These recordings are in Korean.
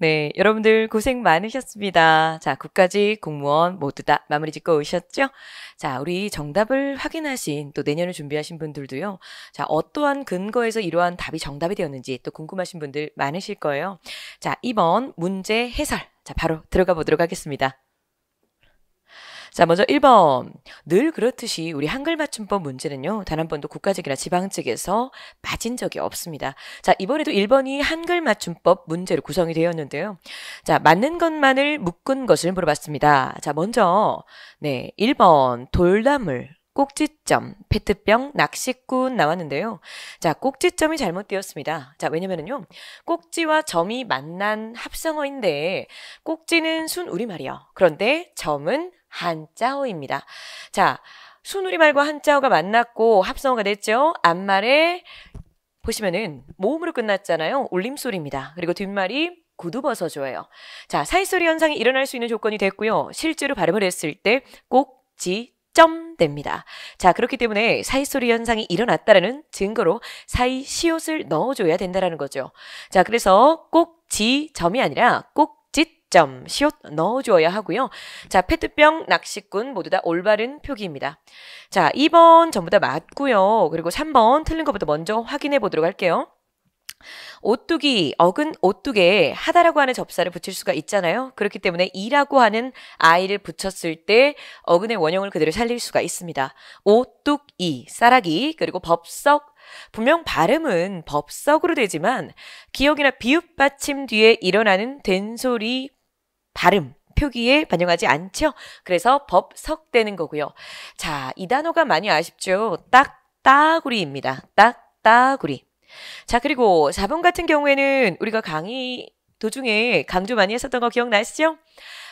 네, 여러분들 고생 많으셨습니다. 자, 국까지 공무원 모두 다 마무리 짓고 오셨죠? 자, 우리 정답을 확인하신 또 내년을 준비하신 분들도요. 자, 어떠한 근거에서 이러한 답이 정답이 되었는지 또 궁금하신 분들 많으실 거예요. 자, 2번 문제 해설. 자, 바로 들어가 보도록 하겠습니다. 자, 먼저 1번. 늘 그렇듯이 우리 한글 맞춤법 문제는요. 단 한 번도 국가직이나 지방직에서 빠진 적이 없습니다. 자, 이번에도 1번이 한글 맞춤법 문제로 구성이 되었는데요. 자, 맞는 것만을 묶은 것을 물어봤습니다. 자, 먼저 네, 1번 돌나물 꼭지점, 페트병, 낚시꾼 나왔는데요. 자, 꼭지점이 잘못되었습니다. 자, 왜냐면은요, 꼭지와 점이 만난 합성어인데, 꼭지는 순 우리말이요. 그런데 점은 한자어입니다. 자, 순우리말과 한자어가 만났고 합성어가 됐죠. 앞말에 보시면은 모음으로 끝났잖아요. 울림소리입니다. 그리고 뒷말이 구두벗어줘요. 자, 사이소리 현상이 일어날 수 있는 조건이 됐고요. 실제로 발음을 했을 때 꼭 지, 점 됩니다. 자, 그렇기 때문에 사이소리 현상이 일어났다라는 증거로 사이 시옷을 넣어줘야 된다라는 거죠. 자, 그래서 꼭 지, 점이 아니라 꼭 점, 시옷 넣어주어야 하고요. 자, 페트병, 낚시꾼 모두 다 올바른 표기입니다. 자, 2번 전부 다 맞고요. 그리고 3번 틀린 것부터 먼저 확인해 보도록 할게요. 오뚜기, 어근 오뚜기에 하다라고 하는 접사를 붙일 수가 있잖아요. 그렇기 때문에 이라고 하는 아이를 붙였을 때 어근의 원형을 그대로 살릴 수가 있습니다. 오뚜기, 싸라기, 그리고 법석, 분명 발음은 법석으로 되지만 기억이나 비읍 받침 뒤에 일어나는 된소리, 발음, 표기에 반영하지 않죠. 그래서 법석되는 거고요. 자, 이 단어가 많이 아쉽죠. 딱 따구리입니다. 딱 따구리. 자, 그리고 4번 같은 경우에는 우리가 강의 도중에 강조 많이 했었던 거 기억나시죠?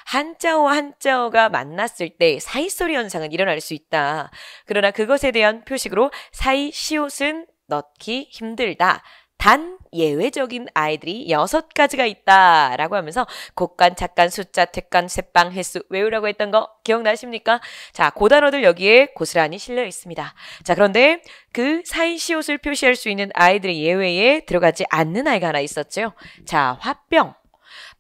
한자어와 한자어가 만났을 때 사이소리 현상은 일어날 수 있다. 그러나 그것에 대한 표식으로 사이시옷은 넣기 힘들다. 단 예외적인 아이들이 여섯 가지가 있다 라고 하면서 곡간, 착간, 숫자, 택간, 셋방, 횟수 외우라고 했던 거 기억나십니까? 자, 고 그 단어들 여기에 고스란히 실려 있습니다. 자, 그런데 그사이 시옷을 표시할 수 있는 아이들의 예외에 들어가지 않는 아이가 하나 있었죠. 자, 화병.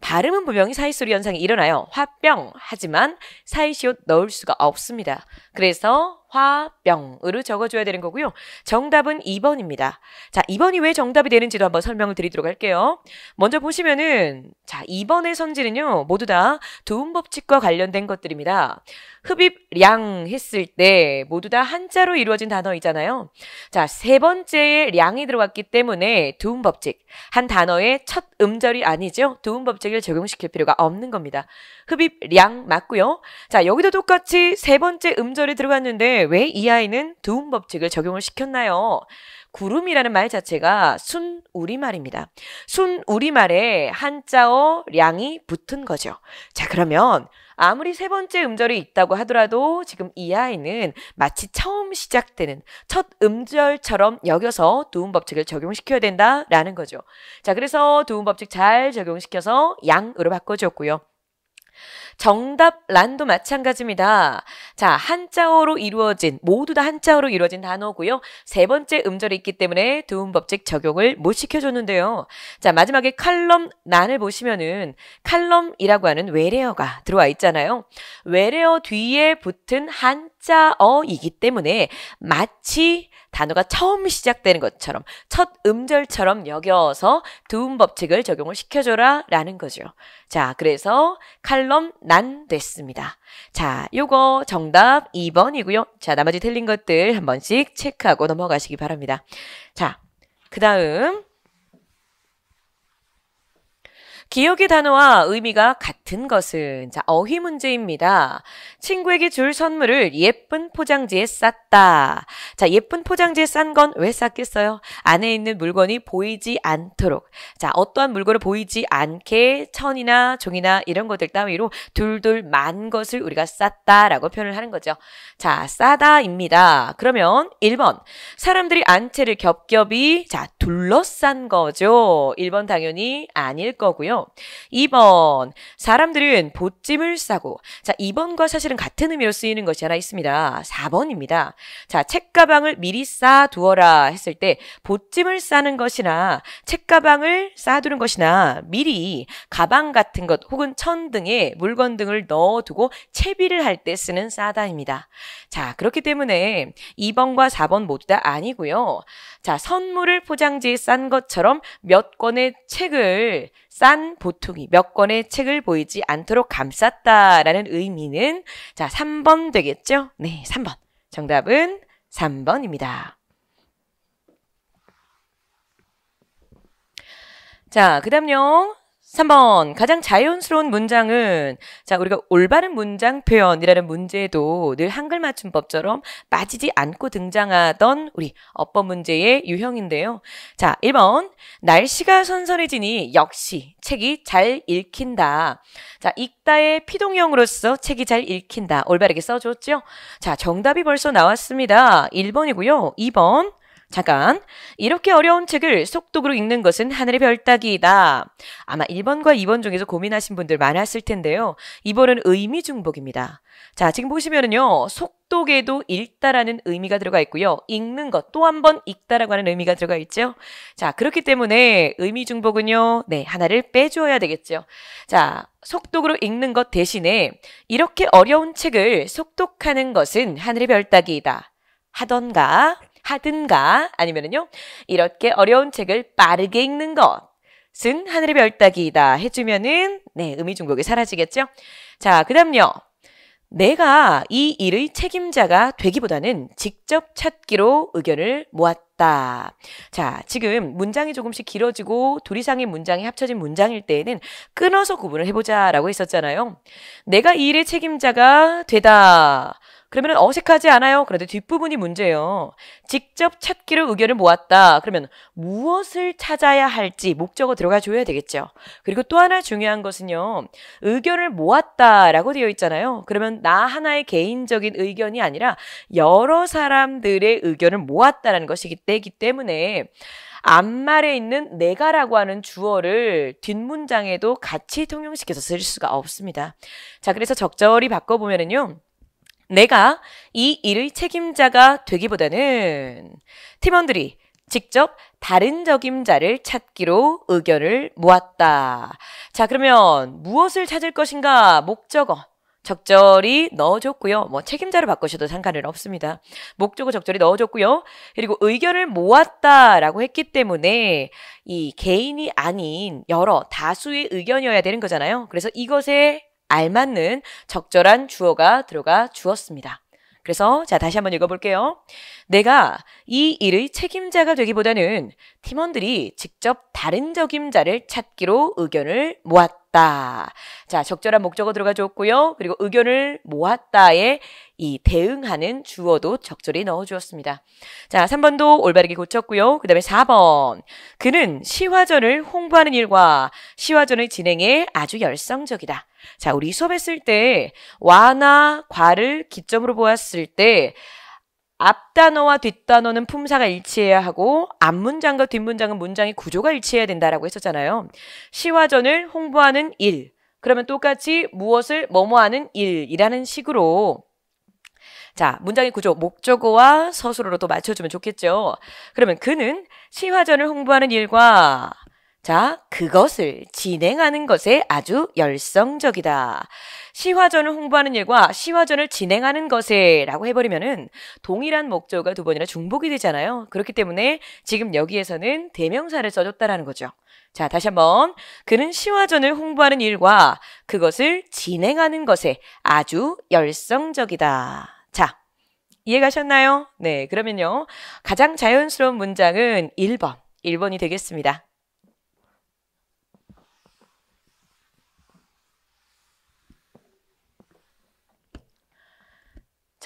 발음은 분명히 사이소리 현상이 일어나요. 화병. 하지만 사이시옷 넣을 수가 없습니다. 그래서 화병으로 적어줘야 되는 거고요. 정답은 2번입니다. 자, 2번이 왜 정답이 되는지도 한번 설명을 드리도록 할게요. 먼저 보시면은 자, 2번의 선지는요. 모두 다 도움 법칙과 관련된 것들입니다. 흡입량 했을 때 모두 다 한자로 이루어진 단어이잖아요. 자, 세 번째에 량이 들어갔기 때문에 도움 법칙 한 단어의 첫 음절이 아니죠. 도움 법칙을 적용시킬 필요가 없는 겁니다. 흡입량 맞고요. 자, 여기도 똑같이 세 번째 음절이 들어갔는데 왜 이 아이는 두음 법칙을 적용을 시켰나요? 구름이라는 말 자체가 순 우리말입니다. 순 우리말에 한자어 량이 붙은 거죠. 자, 그러면 아무리 세 번째 음절이 있다고 하더라도 지금 이 아이는 마치 처음 시작되는 첫 음절처럼 여겨서 두음 법칙을 적용시켜야 된다라는 거죠. 자, 그래서 두음 법칙 잘 적용시켜서 양으로 바꿔줬고요. 정답란도 마찬가지입니다. 자, 한자어로 이루어진 모두 다 한자어로 이루어진 단어고요. 세 번째 음절이 있기 때문에 두음법칙 적용을 못 시켜줬는데요. 자, 마지막에 칼럼 난을 보시면은 칼럼이라고 하는 외래어가 들어와 있잖아요. 외래어 뒤에 붙은 한자어이기 때문에 마치 단어가 처음 시작되는 것처럼 첫 음절처럼 여겨서 두음 법칙을 적용을 시켜줘라 라는 거죠. 자 그래서 칼럼 난 됐습니다. 자 요거 정답 2번이고요. 자 나머지 틀린 것들 한 번씩 체크하고 넘어가시기 바랍니다. 자그 다음 기억의 단어와 의미가 같은 것은 자, 어휘 문제입니다. 친구에게 줄 선물을 예쁜 포장지에 쌌다. 자, 예쁜 포장지에 싼 건 왜 쌌겠어요? 안에 있는 물건이 보이지 않도록. 자, 어떠한 물건을 보이지 않게 천이나 종이나 이런 것들 따위로 둘둘 만 것을 우리가 쌌다라고 표현을 하는 거죠. 자, 싸다입니다. 그러면 1번. 사람들이 안채를 겹겹이 자, 둘러싼 거죠. 1번 당연히 아닐 거고요. 있고요. 2번 사람들은 보찜을 싸고 자 2번과 사실은 같은 의미로 쓰이는 것이 하나 있습니다. 4번입니다. 자 책가방을 미리 쌓아두어라 했을 때 보찜을 싸는 것이나 책가방을 쌓아두는 것이나 미리 가방 같은 것 혹은 천 등에 물건 등을 넣어두고 채비를 할 때 쓰는 싸다입니다. 자 그렇기 때문에 2번과 4번 모두 다 아니고요. 자 선물을 포장지에 싼 것처럼 몇 권의 책을 싼보통이몇 권의 책을 보이지 않도록 감쌌다라는 의미는 자, 3번 되겠죠? 네, 3번. 정답은 3번입니다. 자, 그 다음요. 3번 가장 자연스러운 문장은 자 우리가 올바른 문장 표현이라는 문제도 늘 한글 맞춤법처럼 빠지지 않고 등장하던 우리 어법 문제의 유형인데요. 자 1번 날씨가 선선해지니 역시 책이 잘 읽힌다. 자 읽다의 피동형으로서 책이 잘 읽힌다. 올바르게 써줬죠? 자 정답이 벌써 나왔습니다. 1번이고요. 2번 잠깐. 이렇게 어려운 책을 속독으로 읽는 것은 하늘의 별따기이다. 아마 1번과 2번 중에서 고민하신 분들 많았을 텐데요. 2번은 의미 중복입니다. 자, 지금 보시면은요. 속독에도 읽다라는 의미가 들어가 있고요. 읽는 것 또 한 번 읽다라고 하는 의미가 들어가 있죠. 자, 그렇기 때문에 의미 중복은요. 네, 하나를 빼주어야 되겠죠. 자, 속독으로 읽는 것 대신에 이렇게 어려운 책을 속독하는 것은 하늘의 별따기이다. 하던가 하든가 아니면은요. 이렇게 어려운 책을 빠르게 읽는 것은 하늘의 별 따기이다 해주면은 네 의미 중복이 사라지겠죠. 자 그다음요. 내가 이 일의 책임자가 되기보다는 직접 찾기로 의견을 모았다. 자, 지금 문장이 조금씩 길어지고 둘 이상의 문장이 합쳐진 문장일 때에는 끊어서 구분을 해보자라고 했었잖아요. 내가 이 일의 책임자가 되다. 그러면 어색하지 않아요. 그런데 뒷부분이 문제예요. 직접 찾기로 의견을 모았다. 그러면 무엇을 찾아야 할지 목적어 들어가 줘야 되겠죠. 그리고 또 하나 중요한 것은요. 의견을 모았다라고 되어 있잖아요. 그러면 나 하나의 개인적인 의견이 아니라 여러 사람들의 의견을 모았다라는 것이기 때문에 앞말에 있는 내가라고 하는 주어를 뒷문장에도 같이 통용시켜서 쓸 수가 없습니다. 자, 그래서 적절히 바꿔보면은요. 내가 이 일의 책임자가 되기보다는 팀원들이 직접 다른 적임자를 찾기로 의견을 모았다. 자, 그러면 무엇을 찾을 것인가? 목적어. 적절히 넣어줬고요. 뭐 책임자를 바꾸셔도 상관은 없습니다. 목적어 적절히 넣어줬고요. 그리고 의견을 모았다라고 했기 때문에 이 개인이 아닌 여러 다수의 의견이어야 되는 거잖아요. 그래서 이것에 알맞는 적절한 주어가 들어가 주었습니다. 그래서 자 다시 한번 읽어볼게요. 내가 이 일의 책임자가 되기보다는 팀원들이 직접 다른 적임자를 찾기로 의견을 모았다. 자 적절한 목적어 들어가 줬고요. 그리고 의견을 모았다에 이 대응하는 주어도 적절히 넣어주었습니다. 자 3번도 올바르게 고쳤고요. 그 다음에 4번 그는 시화전을 홍보하는 일과 시화전의 진행에 아주 열성적이다. 자, 우리 수업했을 때 와나 과를 기점으로 보았을 때 앞단어와 뒷단어는 품사가 일치해야 하고 앞문장과 뒷문장은 문장의 구조가 일치해야 된다라고 했었잖아요. 시화전을 홍보하는 일. 그러면 똑같이 무엇을 뭐뭐하는 일이라는 식으로 자, 문장의 구조, 목적어와 서술어로 도 맞춰주면 좋겠죠. 그러면 그는 시화전을 홍보하는 일과 자, 그것을 진행하는 것에 아주 열성적이다. 시화전을 홍보하는 일과 시화전을 진행하는 것에 라고 해버리면은 동일한 목적과 두 번이나 중복이 되잖아요. 그렇기 때문에 지금 여기에서는 대명사를 써줬다라는 거죠. 자, 다시 한번. 그는 시화전을 홍보하는 일과 그것을 진행하는 것에 아주 열성적이다. 자, 이해가셨나요? 네, 그러면요. 가장 자연스러운 문장은 1번. 1번이 되겠습니다.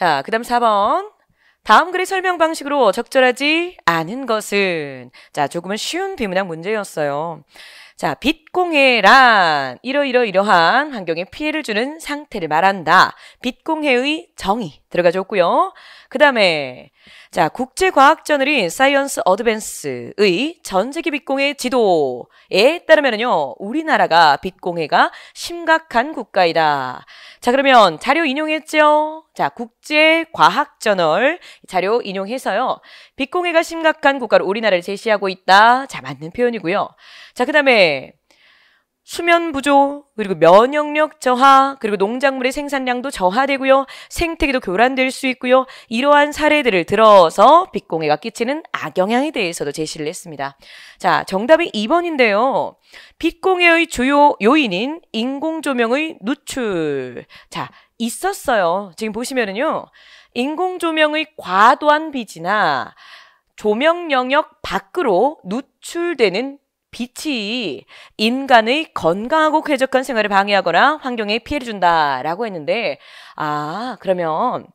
자, 그 다음 4번. 다음 글의 설명 방식으로 적절하지 않은 것은 자 조금은 쉬운 비문학 문제였어요. 자 빛공해란 이러이러이러한 환경에 피해를 주는 상태를 말한다. 빛공해의 정의 들어가줬고요. 그 다음에 자 국제과학저널인 사이언스 어드밴스의 전세계 빛공해 지도에 따르면요 우리나라가 빛공해가 심각한 국가이다. 자, 그러면 자료 인용했죠? 자, 국제과학저널 자료 인용해서요. 빚공해가 심각한 국가로 우리나라를 제시하고 있다. 자, 맞는 표현이고요. 자, 그 다음에 수면 부족, 그리고 면역력 저하, 그리고 농작물의 생산량도 저하되고요. 생태계도 교란될 수 있고요. 이러한 사례들을 들어서 빛공해가 끼치는 악영향에 대해서도 제시를 했습니다. 자, 정답이 2번인데요. 빛공해의 주요 요인인 인공조명의 누출. 자, 있었어요. 지금 보시면은요. 인공조명의 과도한 빛이나 조명 영역 밖으로 누출되는 빛이 인간의 건강하고 쾌적한 생활을 방해하거나 환경에 피해를 준다라고 했는데 아 그러면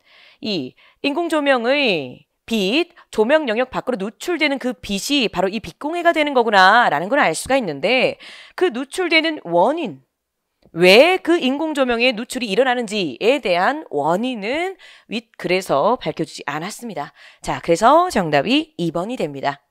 이 인공 조명의 빛, 조명 영역 밖으로 누출되는 그 빛이 바로 이 빛공해가 되는 거구나라는 걸 알 수가 있는데 그 누출되는 원인, 왜 그 인공조명의 누출이 일어나는지에 대한 원인은 윗 글에서 밝혀주지 않았습니다. 자, 그래서 정답이 2번이 됩니다.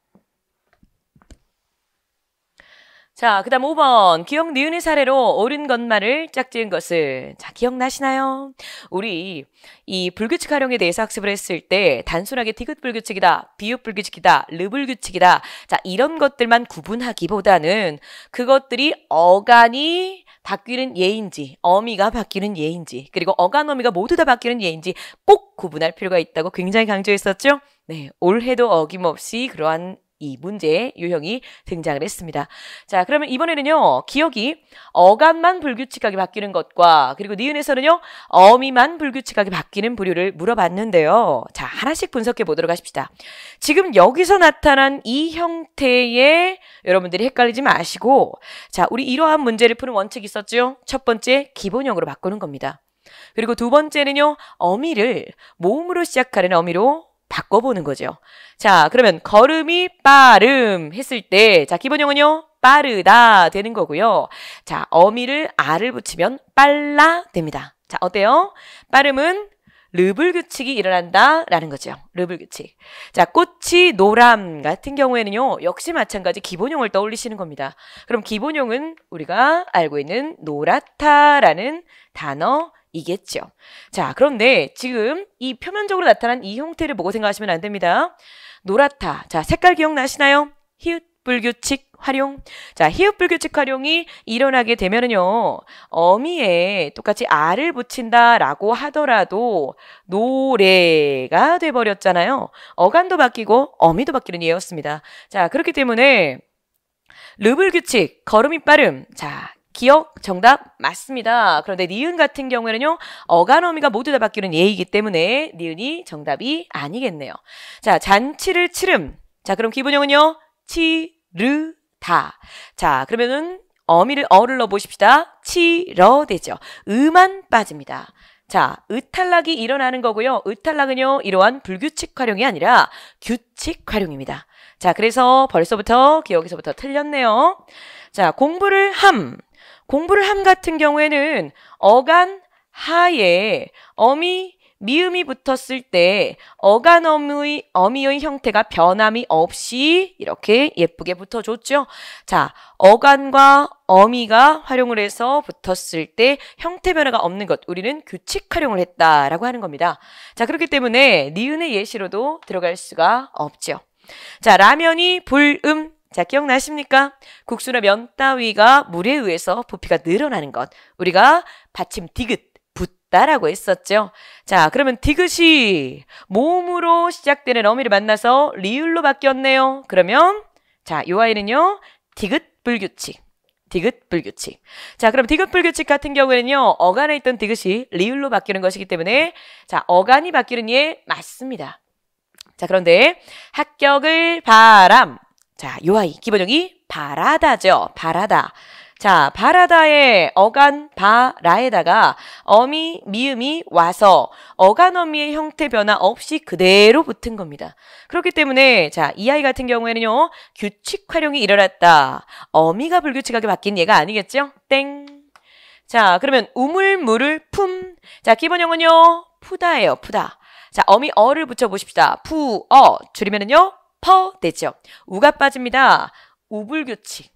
자, 그 다음 5번. 기억 니은의 사례로 옳은 것만을 짝지은 것을. 자, 기억나시나요? 우리 이 불규칙 활용에 대해서 학습을 했을 때 단순하게 디귿 불규칙이다, 비읍 불규칙이다, 르불 규칙이다. 자, 이런 것들만 구분하기보다는 그것들이 어간이 바뀌는 예인지, 어미가 바뀌는 예인지, 그리고 어간 어미가 모두 다 바뀌는 예인지 꼭 구분할 필요가 있다고 굉장히 강조했었죠? 네, 올해도 어김없이 그러한 이 문제의 유형이 등장을 했습니다. 자, 그러면 이번에는요. 기억이 어감만 불규칙하게 바뀌는 것과 그리고 니은에서는요. 어미만 불규칙하게 바뀌는 부류를 물어봤는데요. 자, 하나씩 분석해 보도록 하십시다. 지금 여기서 나타난 이형태에 여러분들이 헷갈리지 마시고 자, 우리 이러한 문제를 푸는 원칙이 있었죠? 첫 번째 기본형으로 바꾸는 겁니다. 그리고 두 번째는요. 어미를 모음으로 시작하는 어미로 바꿔보는 거죠. 자, 그러면 걸음이 빠름 했을 때, 자, 기본형은요, 빠르다 되는 거고요. 자, 어미를 알을 붙이면 빨라 됩니다. 자, 어때요? 빠름은 르블 규칙이 일어난다라는 거죠. 르블 규칙. 자, 꽃이 노람 같은 경우에는요. 역시 마찬가지 기본형을 떠올리시는 겁니다. 그럼 기본형은 우리가 알고 있는 노랗다라는 단어 이겠죠. 자, 그런데 지금 이 표면적으로 나타난 이 형태를 보고 생각하시면 안 됩니다. 노랗다. 자, 색깔 기억나시나요? 히읗 불규칙 활용. 자, 히읗 불규칙 활용이 일어나게 되면은요. 어미에 똑같이 알을 붙인다라고 하더라도 노래가 돼 버렸잖아요. 어간도 바뀌고 어미도 바뀌는 예였습니다. 자, 그렇기 때문에 르블 규칙, 걸음이 빠름. 자, 기억 정답 맞습니다. 그런데 니은 같은 경우에는요. 어간 어미가 모두 다 바뀌는 예이기 때문에 니은이 정답이 아니겠네요. 자, 잔치를 치름. 자, 그럼 기본형은요. 치르다. 자, 그러면은 어미를 어를 넣어 보십시다. 치러 되죠. 음만 빠집니다. 자, 의탈락이 일어나는 거고요. 의탈락은요, 이러한 불규칙 활용이 아니라 규칙 활용입니다. 자, 그래서 벌써부터 기억에서부터 틀렸네요. 자, 공부를 함. 공부를 함 같은 경우에는 어간 하에 어미 미음이 붙었을 때 어간 어미의, 어미의 형태가 변함이 없이 이렇게 예쁘게 붙어줬죠. 자, 어간과 어미가 활용을 해서 붙었을 때 형태 변화가 없는 것 우리는 규칙 활용을 했다라고 하는 겁니다. 자, 그렇기 때문에 니은의 예시로도 들어갈 수가 없죠. 자, 라면이 불음 자, 기억나십니까? 국수나 면 따위가 물에 의해서 부피가 늘어나는 것. 우리가 받침 디귿, 붙다라고 했었죠. 자, 그러면 디귿이 몸으로 시작되는 어미를 만나서 리을로 바뀌었네요. 그러면 자, 요 아이는요. 디귿 불규칙. 디귿 불규칙. 자, 그럼 디귿 불규칙 같은 경우에는요. 어간에 있던 디귿이 리을로 바뀌는 것이기 때문에 자, 어간이 바뀌는 예 맞습니다. 자, 그런데 합격을 바람 자, 요 아이 기본형이 바라다죠. 바라다. 자, 바라다의 어간 바라에다가 어미, 미음이 와서 어간 어미의 형태 변화 없이 그대로 붙은 겁니다. 그렇기 때문에 자, 이 아이 같은 경우에는요. 규칙 활용이 일어났다. 어미가 불규칙하게 바뀐 예가 아니겠죠? 땡. 자, 그러면 우물물을 품. 자, 기본형은요. 푸다예요. 푸다. 자, 어미 어를 붙여 보십시다. 푸어 줄이면은요. 퍼 되죠. 우가 빠집니다. 우불규칙.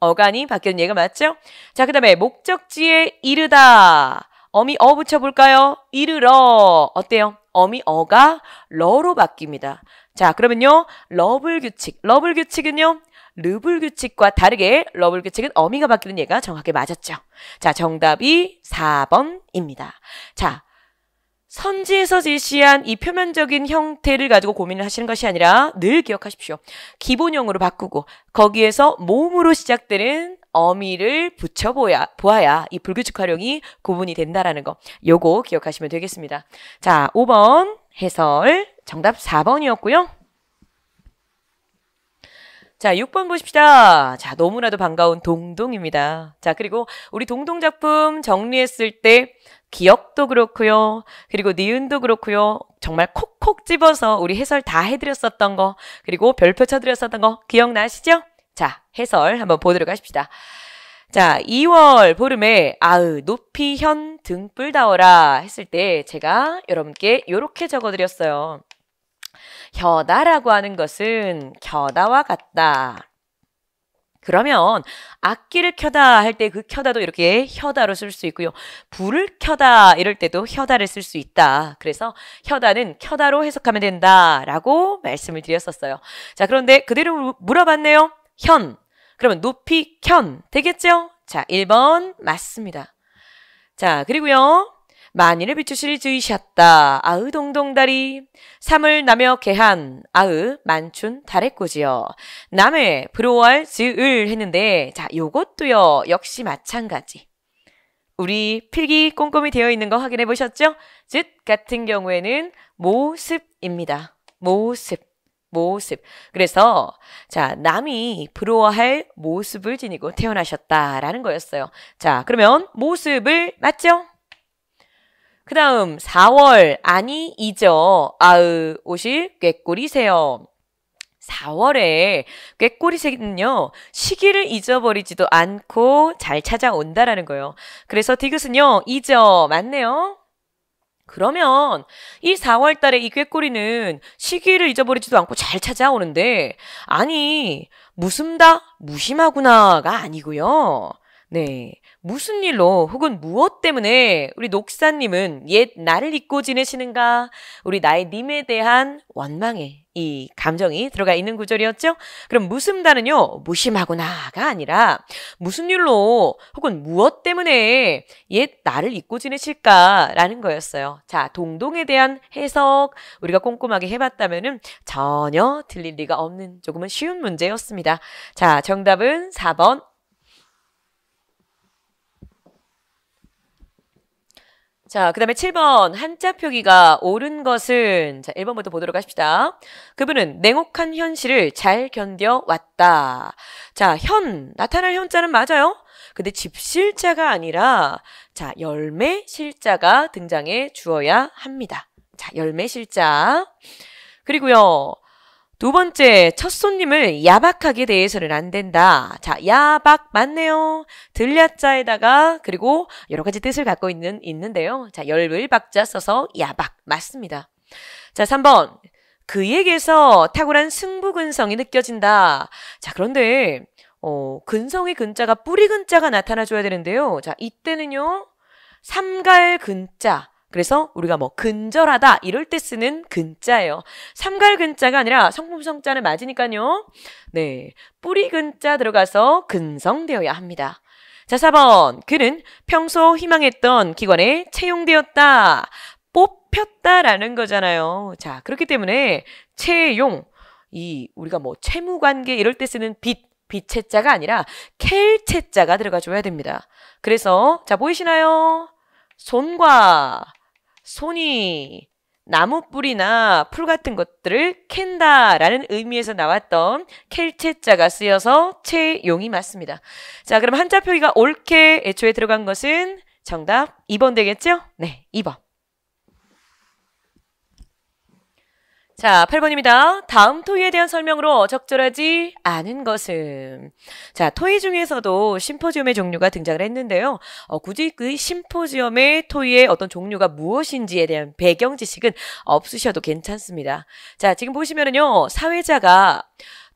어간이 바뀌는 얘가 맞죠? 자, 그 다음에 목적지에 이르다. 어미 어 붙여볼까요? 이르러. 어때요? 어미 어가 러로 바뀝니다. 자, 그러면요. 러블 규칙. 러블 규칙은요. 르블 규칙과 다르게 러블 규칙은 어미가 바뀌는 얘가 정확하게 맞았죠. 자, 정답이 4번입니다. 자, 선지에서 제시한 이 표면적인 형태를 가지고 고민을 하시는 것이 아니라 늘 기억하십시오. 기본형으로 바꾸고 거기에서 몸으로 시작되는 어미를 붙여보야 보아야 이 불규칙 활용이 구분이 된다라는 거. 요거 기억하시면 되겠습니다. 자, 5번 해설 정답 4번이었고요. 자, 6번 보십시다. 자, 너무나도 반가운 동동입니다. 자, 그리고 우리 동동 작품 정리했을 때 기억도 그렇고요. 그리고 니은도 그렇고요. 정말 콕콕 집어서 우리 해설 다 해드렸었던 거 그리고 별표 쳐드렸었던 거 기억나시죠? 자, 해설 한번 보도록 하십시다. 자, 2월 보름에 아으 높이 현 등불 다워라 했을 때 제가 여러분께 이렇게 적어드렸어요. 겨다라고 하는 것은 겨다와 같다. 그러면 악기를 켜다 할 때 그 켜다도 이렇게 혀다로 쓸 수 있고요. 불을 켜다 이럴 때도 혀다를 쓸 수 있다. 그래서 혀다는 켜다로 해석하면 된다라고 말씀을 드렸었어요. 자, 그런데 그대로 물어봤네요. 현. 그러면 높이 켠 되겠죠? 자, 1번 맞습니다. 자, 그리고요. 만인을 비추실주이셨다. 아으 동동다리. 삼을 나며 개한. 아으 만춘 달의꽃이요 남을 러워할 즈을 했는데 자 요것도요 역시 마찬가지. 우리 필기 꼼꼼히 되어 있는 거 확인해 보셨죠? 즉 같은 경우에는 모습입니다. 모습. 모습. 그래서 자 남이 부러워할 모습을 지니고 태어나셨다라는 거였어요. 자 그러면 모습을 맞죠? 그 다음 4월 아니 이죠. 아으 오실 꾀꼬리세요. 4월에 꾀꼬리새는요 시기를 잊어버리지도 않고 잘 찾아온다라는 거예요. 그래서 디귿은요 잊어 맞네요. 그러면 이 4월 달에 이 꾀꼬리는 시기를 잊어버리지도 않고 잘 찾아오는데 아니 무심다 무심하구나가 아니고요. 네. 무슨 일로 혹은 무엇 때문에 우리 녹사님은 옛 나를 잊고 지내시는가? 우리 나의 님에 대한 원망의 이 감정이 들어가 있는 구절이었죠? 그럼 무심다는요, 무심하구나가 아니라 무슨 일로 혹은 무엇 때문에 옛 나를 잊고 지내실까라는 거였어요. 자, 동동에 대한 해석 우리가 꼼꼼하게 해봤다면 전혀 들릴 리가 없는 조금은 쉬운 문제였습니다. 자, 정답은 4번 자, 그 다음에 7번 한자 표기가 옳은 것은 자 1번부터 보도록 합시다 그분은 냉혹한 현실을 잘 견뎌왔다. 자, 현, 나타날 현자는 맞아요. 근데 집실자가 아니라 자 열매 실자가 등장해 주어야 합니다. 자 열매 실자 그리고요 두 번째, 첫 손님을 야박하게 대해서는 안 된다. 자, 야박 맞네요. 들야자에다가 그리고 여러 가지 뜻을 갖고 있는 있는데요. 자, 열을 박자 써서 야박 맞습니다. 자, 3번. 그에게서 탁월한 승부근성이 느껴진다. 자, 그런데 어, 근성의 근자가 뿌리 근자가 나타나 줘야 되는데요. 자, 이때는요. 삼갈 근자 그래서 우리가 뭐 근절하다 이럴 때 쓰는 근자예요. 삼갈 근자가 아니라 성품성자는 맞으니까요. 네, 뿌리 근자 들어가서 근성되어야 합니다. 자, 4번. 그는 평소 희망했던 기관에 채용되었다. 뽑혔다라는 거잖아요. 자, 그렇기 때문에 채용, 이 우리가 뭐 채무관계 이럴 때 쓰는 빚, 빚채자가 아니라 켈채자가 들어가 줘야 됩니다. 그래서 자 보이시나요? 손과 손이 나무뿌리나 풀 같은 것들을 캔다라는 의미에서 나왔던 켈체자가 쓰여서 채용이 맞습니다. 자, 그럼 한자 표기가 옳게 애초에 들어간 것은 정답 2번 되겠죠? 네, 2번. 자, 8번입니다. 다음 토의에 대한 설명으로 적절하지 않은 것은 자, 토의 중에서도 심포지엄의 종류가 등장을 했는데요. 어, 굳이 그 심포지엄의 토의의 어떤 종류가 무엇인지에 대한 배경 지식은 없으셔도 괜찮습니다. 자, 지금 보시면은요. 사회자가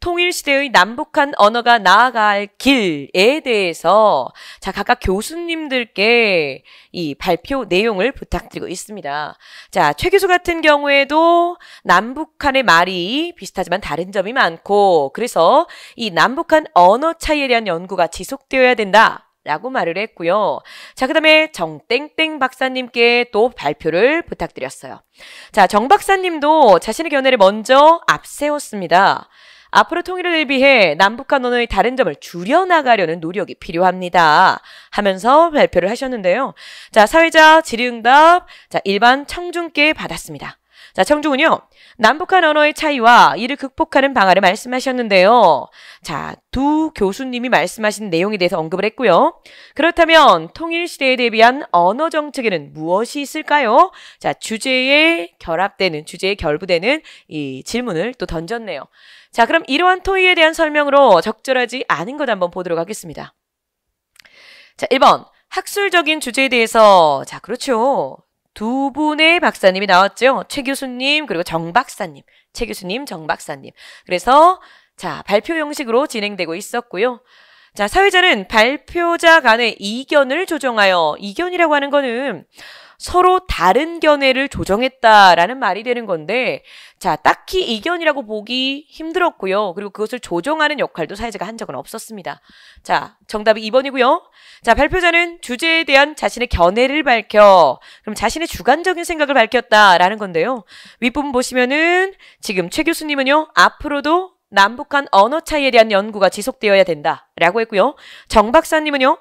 통일시대의 남북한 언어가 나아갈 길에 대해서 자, 각각 교수님들께 이 발표 내용을 부탁드리고 있습니다. 자, 최교수 같은 경우에도 남북한의 말이 비슷하지만 다른 점이 많고 그래서 이 남북한 언어 차이에 대한 연구가 지속되어야 된다. 라고 말을 했고요. 자, 그 다음에 정땡땡 박사님께 또 발표를 부탁드렸어요. 자, 정 박사님도 자신의 견해를 먼저 앞세웠습니다. 앞으로 통일을 위해 남북한원의 다른 점을 줄여나가려는 노력이 필요합니다. 하면서 발표를 하셨는데요. 자, 사회자 질의응답 자, 일반 청중께 받았습니다. 자, 청중은요. 남북한 언어의 차이와 이를 극복하는 방안을 말씀하셨는데요. 자, 두 교수님이 말씀하신 내용에 대해서 언급을 했고요. 그렇다면 통일 시대에 대비한 언어 정책에는 무엇이 있을까요? 자, 주제에 결합되는, 주제에 결부되는 이 질문을 또 던졌네요. 자, 그럼 이러한 토의에 대한 설명으로 적절하지 않은 것 한번 보도록 하겠습니다. 자, 1번. 학술적인 주제에 대해서 자, 그렇죠. 두 분의 박사님이 나왔죠. 최 교수님 그리고 정 박사님. 최 교수님, 정 박사님. 그래서 자, 발표 형식으로 진행되고 있었고요. 자, 사회자는 발표자 간의 이견을 조정하여 이견이라고 하는 거는 서로 다른 견해를 조정했다라는 말이 되는 건데 자 딱히 이견이라고 보기 힘들었고요. 그리고 그것을 조정하는 역할도 사회자가 한 적은 없었습니다. 자 정답이 2번이고요. 자 발표자는 주제에 대한 자신의 견해를 밝혀 그럼 자신의 주관적인 생각을 밝혔다라는 건데요. 윗부분 보시면은 지금 최 교수님은요. 앞으로도 남북한 언어 차이에 대한 연구가 지속되어야 된다라고 했고요. 정 박사님은요.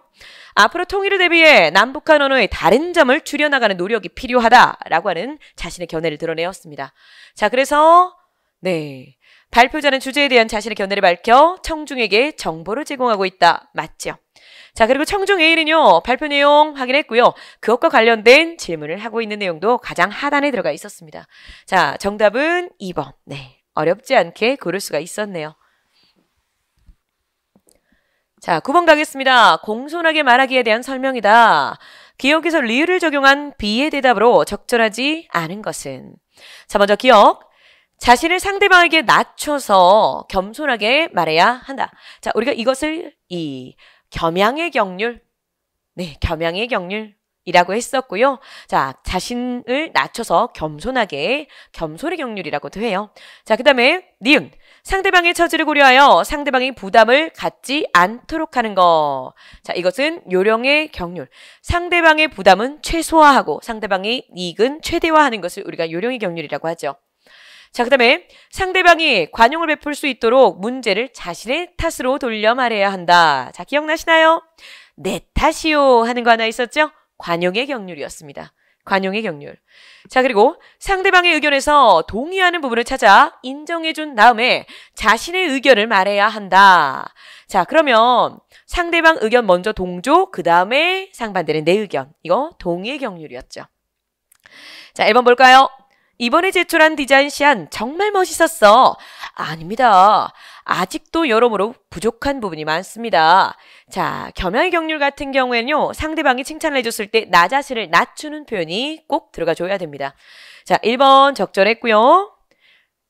앞으로 통일을 대비해 남북한 언어의 다른 점을 줄여나가는 노력이 필요하다라고 하는 자신의 견해를 드러내었습니다. 자, 그래서 네. 발표자는 주제에 대한 자신의 견해를 밝혀 청중에게 정보를 제공하고 있다. 맞죠? 자, 그리고 청중 A일은요, 발표 내용 확인했고요. 그것과 관련된 질문을 하고 있는 내용도 가장 하단에 들어가 있었습니다. 자, 정답은 2번. 네. 어렵지 않게 고를 수가 있었네요. 자, 9번 가겠습니다. 공손하게 말하기에 대한 설명이다. 기억에서 리을을 적용한 B의 대답으로 적절하지 않은 것은? 자, 먼저 기억. 자신을 상대방에게 낮춰서 겸손하게 말해야 한다. 자, 우리가 이것을 이 겸양의 격률 네, 겸양의 격률 이라고 했었고요. 자, 자신을 낮춰서 겸손하게 겸손의 격률이라고도 해요. 자, 그 다음에 니은. 상대방의 처지를 고려하여 상대방이 부담을 갖지 않도록 하는 거. 자, 이것은 요령의 경률. 상대방의 부담은 최소화하고 상대방의 이익은 최대화하는 것을 우리가 요령의 경률이라고 하죠. 자, 그 다음에 상대방이 관용을 베풀 수 있도록 문제를 자신의 탓으로 돌려 말해야 한다. 자, 기억나시나요? 내 탓이요 하는 거 하나 있었죠? 관용의 경률이었습니다. 관용의 격률 자, 그리고 상대방의 의견에서 동의하는 부분을 찾아 인정해 준 다음에 자신의 의견을 말해야 한다. 자, 그러면 상대방 의견 먼저 동조, 그 다음에 상반되는 내 의견. 이거 동의의 격률이었죠 자, 1번 볼까요? 이번에 제출한 디자인 시안 정말 멋있었어. 아닙니다. 아직도 여러모로 부족한 부분이 많습니다. 자, 겸양의 경률 같은 경우에는요. 상대방이 칭찬을 해줬을 때 나 자신을 낮추는 표현이 꼭 들어가 줘야 됩니다. 자, 1번 적절했고요.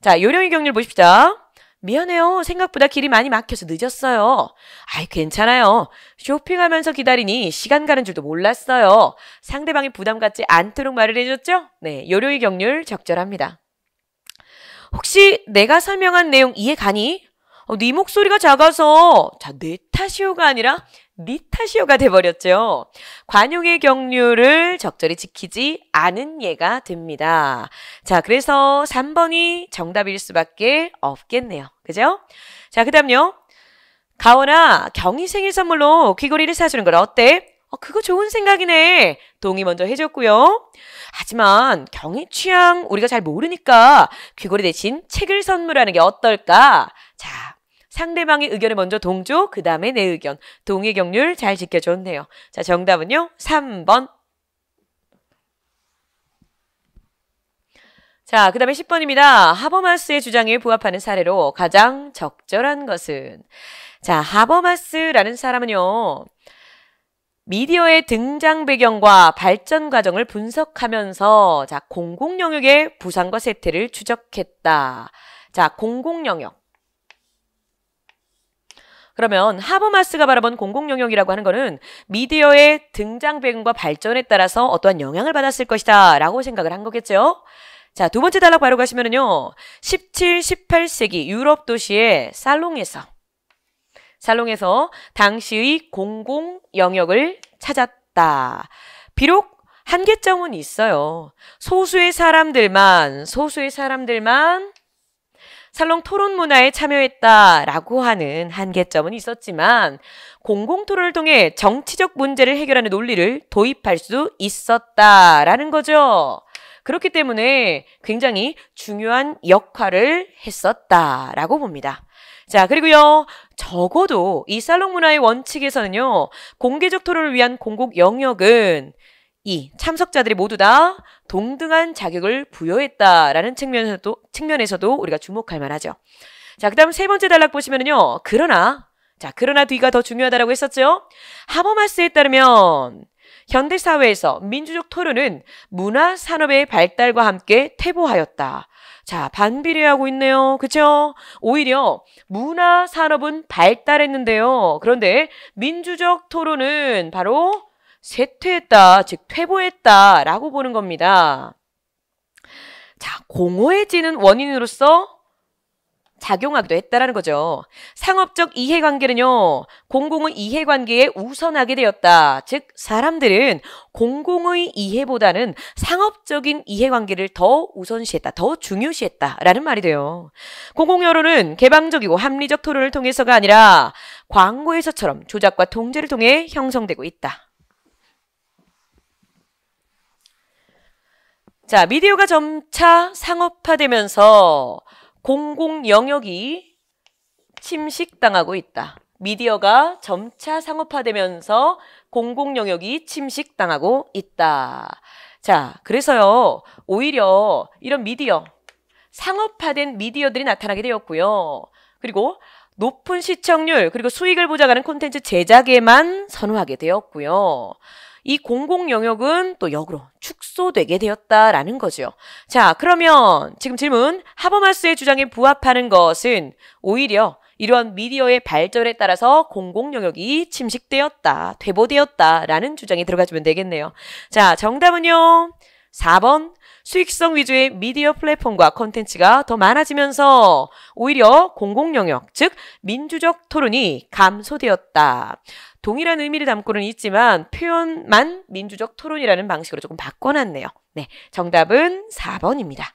자, 요령의 경률 보십시다. 미안해요. 생각보다 길이 많이 막혀서 늦었어요. 아이, 괜찮아요. 쇼핑하면서 기다리니 시간 가는 줄도 몰랐어요. 상대방이 부담 갖지 않도록 말을 해줬죠? 네, 요령의 경률 적절합니다. 혹시 내가 설명한 내용 이해 가니? 어, 네 목소리가 작아서 자, 내 네 탓이오가 아니라 니 네 탓이오가 돼버렸죠. 관용의 경류를 적절히 지키지 않은 예가 됩니다. 자, 그래서 3번이 정답일 수밖에 없겠네요. 그죠? 자, 그 다음요. 가오라 경희 생일 선물로 귀걸이를 사주는 건 어때? 어, 그거 좋은 생각이네. 동의 먼저 해줬고요. 하지만 경희 취향 우리가 잘 모르니까 귀걸이 대신 책을 선물하는 게 어떨까? 상대방의 의견을 먼저 동조, 그 다음에 내 의견. 동의 경률 잘 지켜줬네요. 자, 정답은요. 3번. 자, 그 다음에 10번입니다. 하버마스의 주장에 부합하는 사례로 가장 적절한 것은? 자, 하버마스라는 사람은요. 미디어의 등장 배경과 발전 과정을 분석하면서 자, 공공 영역의 부상과 세태를 추적했다. 자, 공공 영역. 그러면 하버마스가 바라본 공공 영역이라고 하는 것은 미디어의 등장 배경과 발전에 따라서 어떠한 영향을 받았을 것이다 라고 생각을 한 거겠죠. 자, 두 번째 단락 바로 가시면은요. 17, 18세기 유럽 도시의 살롱에서 살롱에서 당시의 공공 영역을 찾았다. 비록 한계점은 있어요. 소수의 사람들만 소수의 사람들만 살롱 토론 문화에 참여했다라고 하는 한계점은 있었지만 공공토론을 통해 정치적 문제를 해결하는 논리를 도입할 수 있었다라는 거죠. 그렇기 때문에 굉장히 중요한 역할을 했었다라고 봅니다. 자, 그리고요. 적어도 이 살롱 문화의 원칙에서는요. 공개적 토론을 위한 공공 영역은 이 참석자들이 모두 다 동등한 자격을 부여했다라는 측면에서도, 측면에서도 우리가 주목할 만하죠. 자, 그 다음 세 번째 단락 보시면은요. 그러나, 자, 그러나 뒤가 더 중요하다라고 했었죠. 하버마스에 따르면 현대사회에서 민주적 토론은 문화산업의 발달과 함께 퇴보하였다. 자, 반비례하고 있네요. 그쵸? 오히려 문화산업은 발달했는데요. 그런데 민주적 토론은 바로 쇠퇴했다, 즉 퇴보했다라고 보는 겁니다. 자, 공허해지는 원인으로서 작용하기도 했다라는 거죠. 상업적 이해관계는요. 공공의 이해관계에 우선하게 되었다. 즉 사람들은 공공의 이해보다는 상업적인 이해관계를 더 우선시했다. 더 중요시했다라는 말이 돼요. 공공여론은 개방적이고 합리적 토론을 통해서가 아니라 광고에서처럼 조작과 통제를 통해 형성되고 있다. 자, 미디어가 점차 상업화되면서 공공 영역이 침식당하고 있다. 미디어가 점차 상업화되면서 공공 영역이 침식당하고 있다. 자, 그래서요. 오히려 이런 미디어 상업화된 미디어들이 나타나게 되었고요. 그리고 높은 시청률 그리고 수익을 보장하는 콘텐츠 제작에만 선호하게 되었고요. 이 공공 영역은 또 역으로 축소되게 되었다라는 거죠. 자, 그러면 지금 질문 하버마스의 주장에 부합하는 것은 오히려 이러한 미디어의 발전에 따라서 공공 영역이 침식되었다, 퇴보되었다라는 주장이 들어가주면 되겠네요. 자, 정답은요. 4번 수익성 위주의 미디어 플랫폼과 컨텐츠가 더 많아지면서 오히려 공공 영역, 즉 민주적 토론이 감소되었다. 동일한 의미를 담고는 있지만 표현만 민주적 토론이라는 방식으로 조금 바꿔놨네요. 네, 정답은 4번입니다.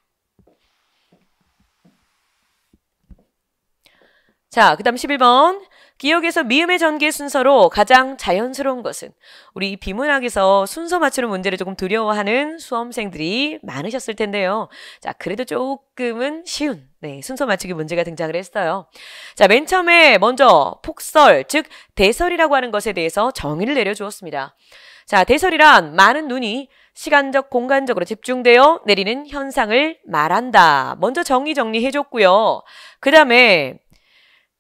자, 그 다음 11번. 기억에서 미음의 전개 순서로 가장 자연스러운 것은 우리 비문학에서 순서 맞추는 문제를 조금 두려워하는 수험생들이 많으셨을 텐데요. 자, 그래도 조금은 쉬운 네, 순서 맞추기 문제가 등장을 했어요. 자, 맨 처음에 먼저 폭설, 즉 대설이라고 하는 것에 대해서 정의를 내려주었습니다. 자, 대설이란 많은 눈이 시간적, 공간적으로 집중되어 내리는 현상을 말한다. 먼저 정의 정리해줬고요. 그 다음에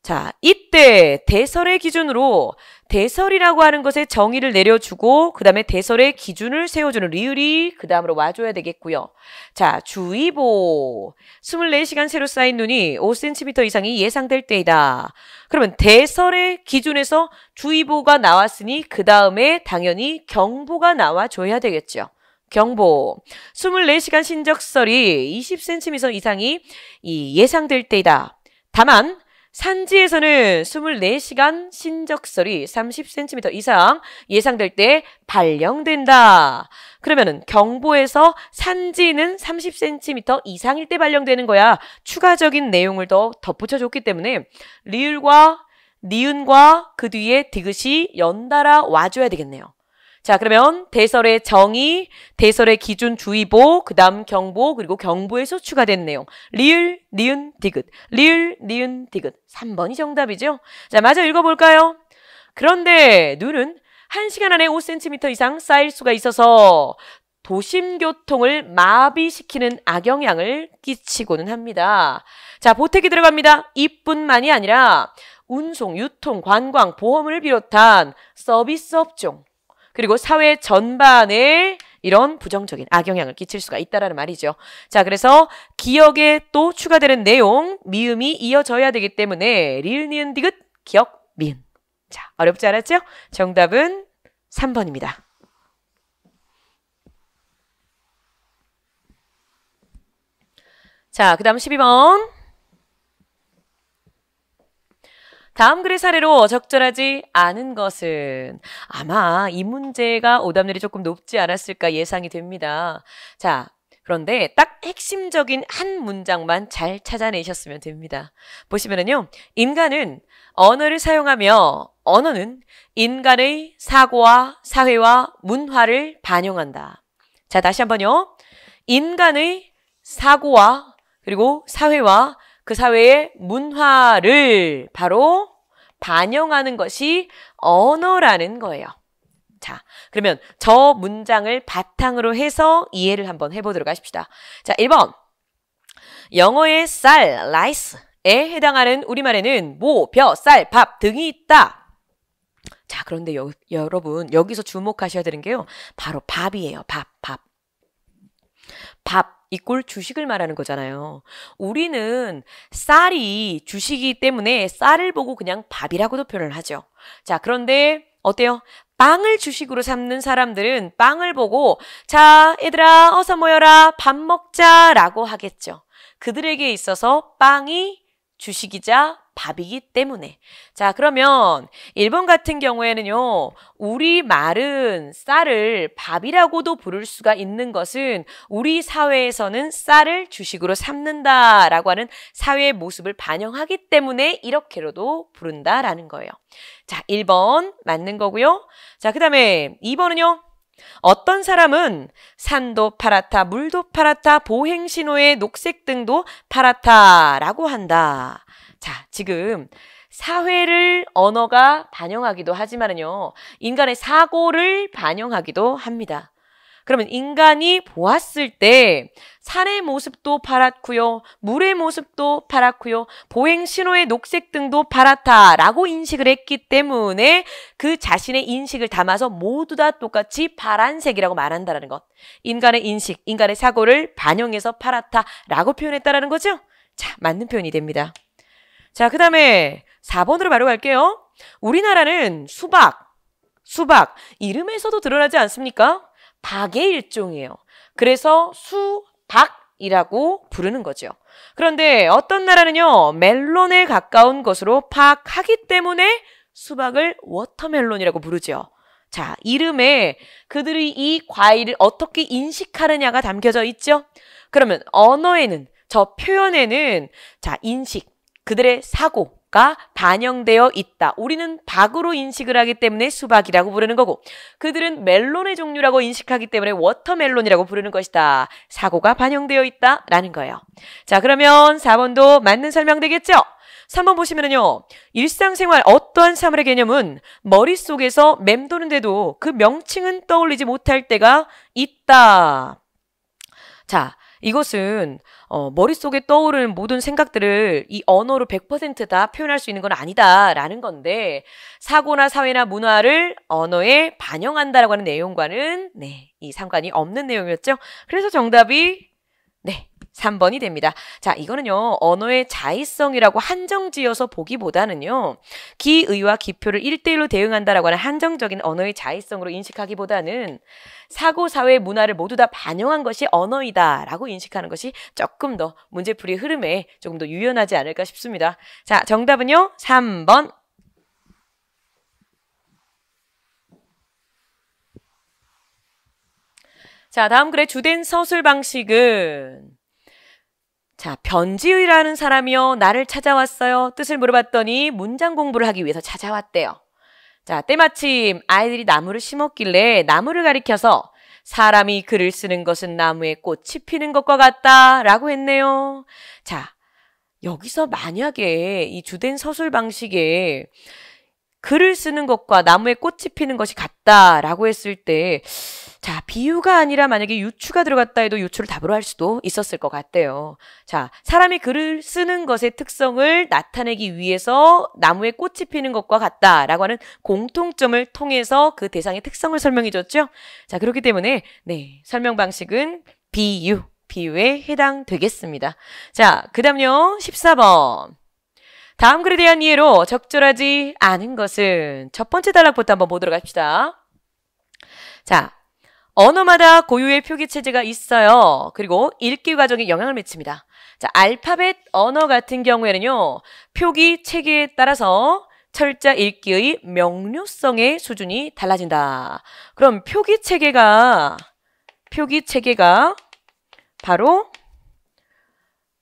자, 이때 대설의 기준으로 대설이라고 하는 것의 정의를 내려주고 그 다음에 대설의 기준을 세워주는 리을이 그 다음으로 와줘야 되겠고요. 자, 주의보. 24시간 새로 쌓인 눈이 5cm 이상이 예상될 때이다. 그러면 대설의 기준에서 주의보가 나왔으니 그 다음에 당연히 경보가 나와줘야 되겠죠. 경보. 24시간 신적설이 20cm 이상이 이 예상될 때이다. 다만 산지에서는 24시간 신적설이 30cm 이상 예상될 때 발령된다. 그러면 경보에서 산지는 30cm 이상일 때 발령되는 거야. 추가적인 내용을 더 덧붙여줬기 때문에 리을과 니은과 그 뒤에 디귿이 연달아 와줘야 되겠네요. 자 그러면 대설의 정의, 대설의 기준 주의보, 그 다음 경보 그리고 경보에서 추가된 내용 리을, 니은, 디귿 리을, 니은, 디귿 3번이 정답이죠. 자 마저 읽어볼까요? 그런데 눈은 1시간 안에 5cm 이상 쌓일 수가 있어서 도심 교통을 마비시키는 악영향을 끼치고는 합니다. 자보태기 들어갑니다. 이뿐만이 아니라 운송, 유통, 관광, 보험을 비롯한 서비스 업종 그리고 사회 전반에 이런 부정적인 악영향을 끼칠 수가 있다라는 말이죠. 자, 그래서 기억에 또 추가되는 내용 미음이 이어져야 되기 때문에 리 니은 디귿 기억 미음. 자, 어렵지 않았죠? 정답은 3번입니다. 자, 그 다음 12번. 다음 글의 사례로 적절하지 않은 것은 아마 이 문제가 오답률이 조금 높지 않았을까 예상이 됩니다. 자, 그런데 딱 핵심적인 한 문장만 잘 찾아내셨으면 됩니다. 보시면은요. 인간은 언어를 사용하며 언어는 인간의 사고와 사회와 문화를 반영한다. 자, 다시 한번요. 인간의 사고와 그리고 사회와 그 사회의 문화를 바로 반영하는 것이 언어라는 거예요. 자, 그러면 저 문장을 바탕으로 해서 이해를 한번 해보도록 하십시다. 자, 1번. 영어의 쌀, 라이스에 해당하는 우리말에는 모, 뭐, 벼, 쌀, 밥 등이 있다. 자, 그런데 여, 여러분, 여기서 주목하셔야 되는 게요. 바로 밥이에요. 밥, 밥. 밥. 이꼴 주식을 말하는 거잖아요. 우리는 쌀이 주식이기 때문에 쌀을 보고 그냥 밥이라고도 표현을 하죠. 자, 그런데 어때요? 빵을 주식으로 삼는 사람들은 빵을 보고 자, 얘들아 어서 모여라 밥 먹자라고 하겠죠. 그들에게 있어서 빵이 주식이자 밥이기 때문에. 자, 그러면 일본 같은 경우에는요. 우리 말은 쌀을 밥이라고도 부를 수가 있는 것은 우리 사회에서는 쌀을 주식으로 삼는다라고 하는 사회의 모습을 반영하기 때문에 이렇게로도 부른다라는 거예요. 자, 1번 맞는 거고요. 자, 그다음에 2번은요. 어떤 사람은 산도 파라타 물도 파라타 보행신호의 녹색등도 파라타라고 한다. 자, 지금 사회를 언어가 반영하기도 하지만요. 인간의 사고를 반영하기도 합니다. 그러면 인간이 보았을 때 산의 모습도 파랗고요. 물의 모습도 파랗고요. 보행 신호의 녹색 등도 파랗다라고 인식을 했기 때문에 그 자신의 인식을 담아서 모두 다 똑같이 파란색이라고 말한다라는 것. 인간의 인식, 인간의 사고를 반영해서 파랗다라고 표현했다라는 거죠. 자, 맞는 표현이 됩니다. 자, 그다음에 4번으로 바로 갈게요. 우리나라는 수박, 수박 이름에서도 드러나지 않습니까? 박의 일종이에요. 그래서 수박이라고 부르는 거죠. 그런데 어떤 나라는요, 멜론에 가까운 것으로 파악하기 때문에 수박을 워터멜론이라고 부르죠. 자, 이름에 그들이 이 과일을 어떻게 인식하느냐가 담겨져 있죠? 그러면 언어에는, 저 표현에는, 자, 인식, 그들의 사고, 가 반영되어 있다. 우리는 박으로 인식을 하기 때문에 수박이라고 부르는 거고 그들은 멜론의 종류라고 인식하기 때문에 워터멜론이라고 부르는 것이다. 사고가 반영되어 있다라는 거예요. 자 그러면 4번도 맞는 설명 되겠죠? 3번 보시면은요. 일상생활 어떠한 사물의 개념은 머릿속에서 맴도는데도 그 명칭은 떠올리지 못할 때가 있다. 자 이것은 어, 머릿속에 떠오르는 모든 생각들을 이 언어로 100%다 표현할 수 있는 건 아니다라는 건데 사고나 사회나 문화를 언어에 반영한다라고 하는 내용과는 네, 이 상관이 없는 내용이었죠. 그래서 정답이 3번이 됩니다. 자, 이거는요. 언어의 자의성이라고 한정지어서 보기보다는요. 기의와 기표를 1대1로 대응한다라고 하는 한정적인 언어의 자의성으로 인식하기보다는 사고 사회 문화를 모두 다 반영한 것이 언어이다라고 인식하는 것이 조금 더 문제풀이 흐름에 조금 더 유연하지 않을까 싶습니다. 자, 정답은요. 3번 자, 다음 글의 주된 서술 방식은 자, 변지의라는 사람이요. 나를 찾아왔어요. 뜻을 물어봤더니 문장 공부를 하기 위해서 찾아왔대요. 자, 때마침 아이들이 나무를 심었길래 나무를 가리켜서 사람이 글을 쓰는 것은 나무에 꽃이 피는 것과 같다 라고 했네요. 자, 여기서 만약에 이 주된 서술 방식에 글을 쓰는 것과 나무에 꽃이 피는 것이 같다 라고 했을 때 자, 비유가 아니라 만약에 유추가 들어갔다 해도 유추를 답으로 할 수도 있었을 것 같대요. 자, 사람이 글을 쓰는 것의 특성을 나타내기 위해서 나무에 꽃이 피는 것과 같다라고 하는 공통점을 통해서 그 대상의 특성을 설명해 줬죠. 자, 그렇기 때문에 네, 설명 방식은 비유, 비유에 해당되겠습니다. 자, 그다음요. 14번. 다음 글에 대한 이해로 적절하지 않은 것은 첫 번째 단락부터 한번 보도록 합시다. 자, 언어마다 고유의 표기 체제가 있어요. 그리고 읽기 과정에 영향을 미칩니다. 자, 알파벳 언어 같은 경우에는요. 표기 체계에 따라서 철자 읽기의 명료성의 수준이 달라진다. 그럼 표기 체계가 표기 체계가 바로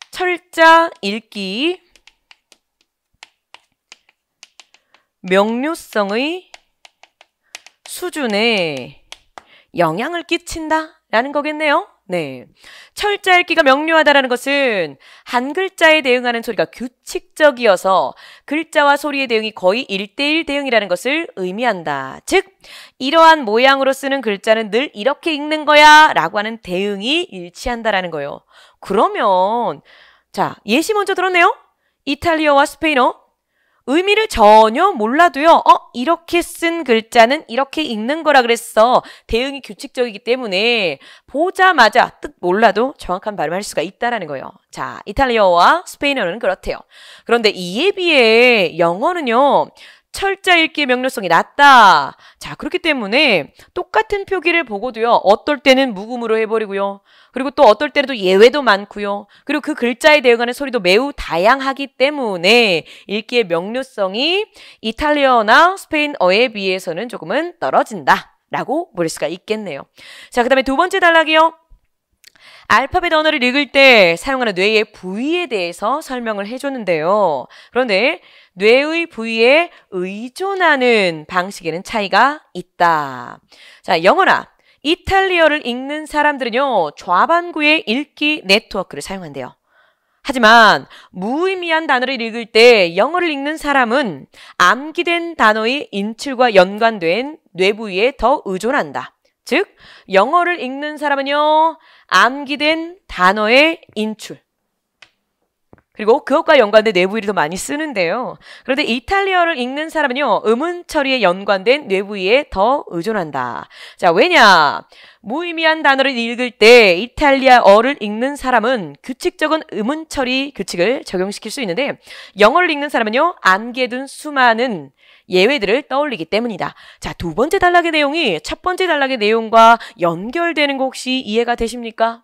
철자 읽기 명료성의 수준에 영향을 끼친다 라는 거겠네요. 네. 철자 읽기가 명료하다라는 것은 한 글자에 대응하는 소리가 규칙적이어서 글자와 소리의 대응이 거의 일대일 대응이라는 것을 의미한다. 즉, 이러한 모양으로 쓰는 글자는 늘 이렇게 읽는 거야 라고 하는 대응이 일치한다라는 거예요. 그러면, 자, 예시 먼저 들었네요. 이탈리아와 스페인어, 의미를 전혀 몰라도요. 어? 이렇게 쓴 글자는 이렇게 읽는 거라 그랬어. 대응이 규칙적이기 때문에 보자마자 뜻 몰라도 정확한 발음할 수가 있다라는 거예요. 자, 이탈리아와 어 스페인어는 그렇대요. 그런데 이에 비해 영어는요. 철자 읽기의 명료성이 낮다. 자, 그렇기 때문에 똑같은 표기를 보고도요. 어떨 때는 무음으로 해버리고요. 그리고 또 어떨 때는 예외도 많고요. 그리고 그 글자에 대응하는 소리도 매우 다양하기 때문에 읽기의 명료성이 이탈리아나 스페인어에 비해서는 조금은 떨어진다. 라고 물을 수가 있겠네요. 자, 그 다음에 두 번째 단락이요. 알파벳 언어를 읽을 때 사용하는 뇌의 부위에 대해서 설명을 해줬는데요. 그런데 뇌의 부위에 의존하는 방식에는 차이가 있다. 자, 영어나 이탈리어를 읽는 사람들은요, 좌반구의 읽기 네트워크를 사용한대요. 하지만 무의미한 단어를 읽을 때 영어를 읽는 사람은 암기된 단어의 인출과 연관된 뇌부위에 더 의존한다. 즉, 영어를 읽는 사람은요, 암기된 단어의 인출, 그리고 그것과 연관된 내부위를 더 많이 쓰는데요. 그런데 이탈리아어를 읽는 사람은요. 음운 처리에 연관된 내부위에 더 의존한다. 자, 왜냐? 무의미한 단어를 읽을 때 이탈리아어를 읽는 사람은 규칙적인 음운 처리 규칙을 적용시킬 수 있는데 영어를 읽는 사람은요. 암기둔 수많은 예외들을 떠올리기 때문이다. 자, 두 번째 단락의 내용이 첫 번째 단락의 내용과 연결되는 거 혹시 이해가 되십니까?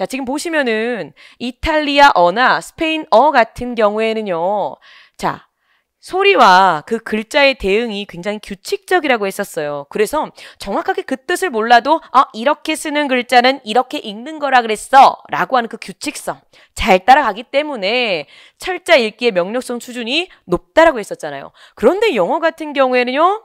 자, 지금 보시면은 이탈리아어나 스페인어 같은 경우에는요. 자, 소리와 그 글자의 대응이 굉장히 규칙적이라고 했었어요. 그래서 정확하게 그 뜻을 몰라도 아 이렇게 쓰는 글자는 이렇게 읽는 거라 그랬어 라고 하는 그 규칙성 잘 따라가기 때문에 철자 읽기의 명력성 수준이 높다라고 했었잖아요. 그런데 영어 같은 경우에는요.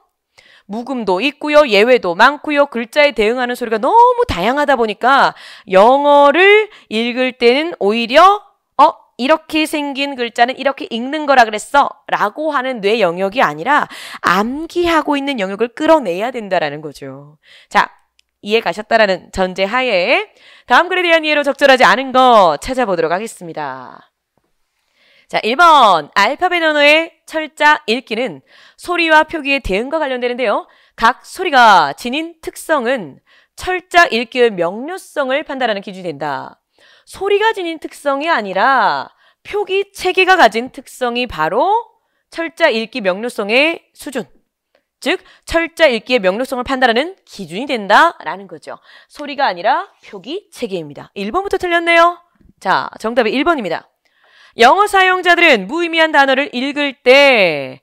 묵음도 있고요. 예외도 많고요. 글자에 대응하는 소리가 너무 다양하다 보니까 영어를 읽을 때는 오히려 어, 이렇게 생긴 글자는 이렇게 읽는 거라 그랬어. 라고 하는 뇌 영역이 아니라 암기하고 있는 영역을 끌어내야 된다라는 거죠. 자, 이해 가셨다라는 전제 하에 다음 글에 대한 이해로 적절하지 않은 거 찾아보도록 하겠습니다. 자, 1번 알파벳 언어의 철자 읽기는 소리와 표기의 대응과 관련되는데요. 각 소리가 지닌 특성은 철자 읽기의 명료성을 판단하는 기준이 된다. 소리가 지닌 특성이 아니라 표기 체계가 가진 특성이 바로 철자 읽기 명료성의 수준. 즉, 철자 읽기의 명료성을 판단하는 기준이 된다라는 거죠. 소리가 아니라 표기 체계입니다. 1번부터 틀렸네요. 자, 정답이 1번입니다. 영어 사용자들은 무의미한 단어를 읽을 때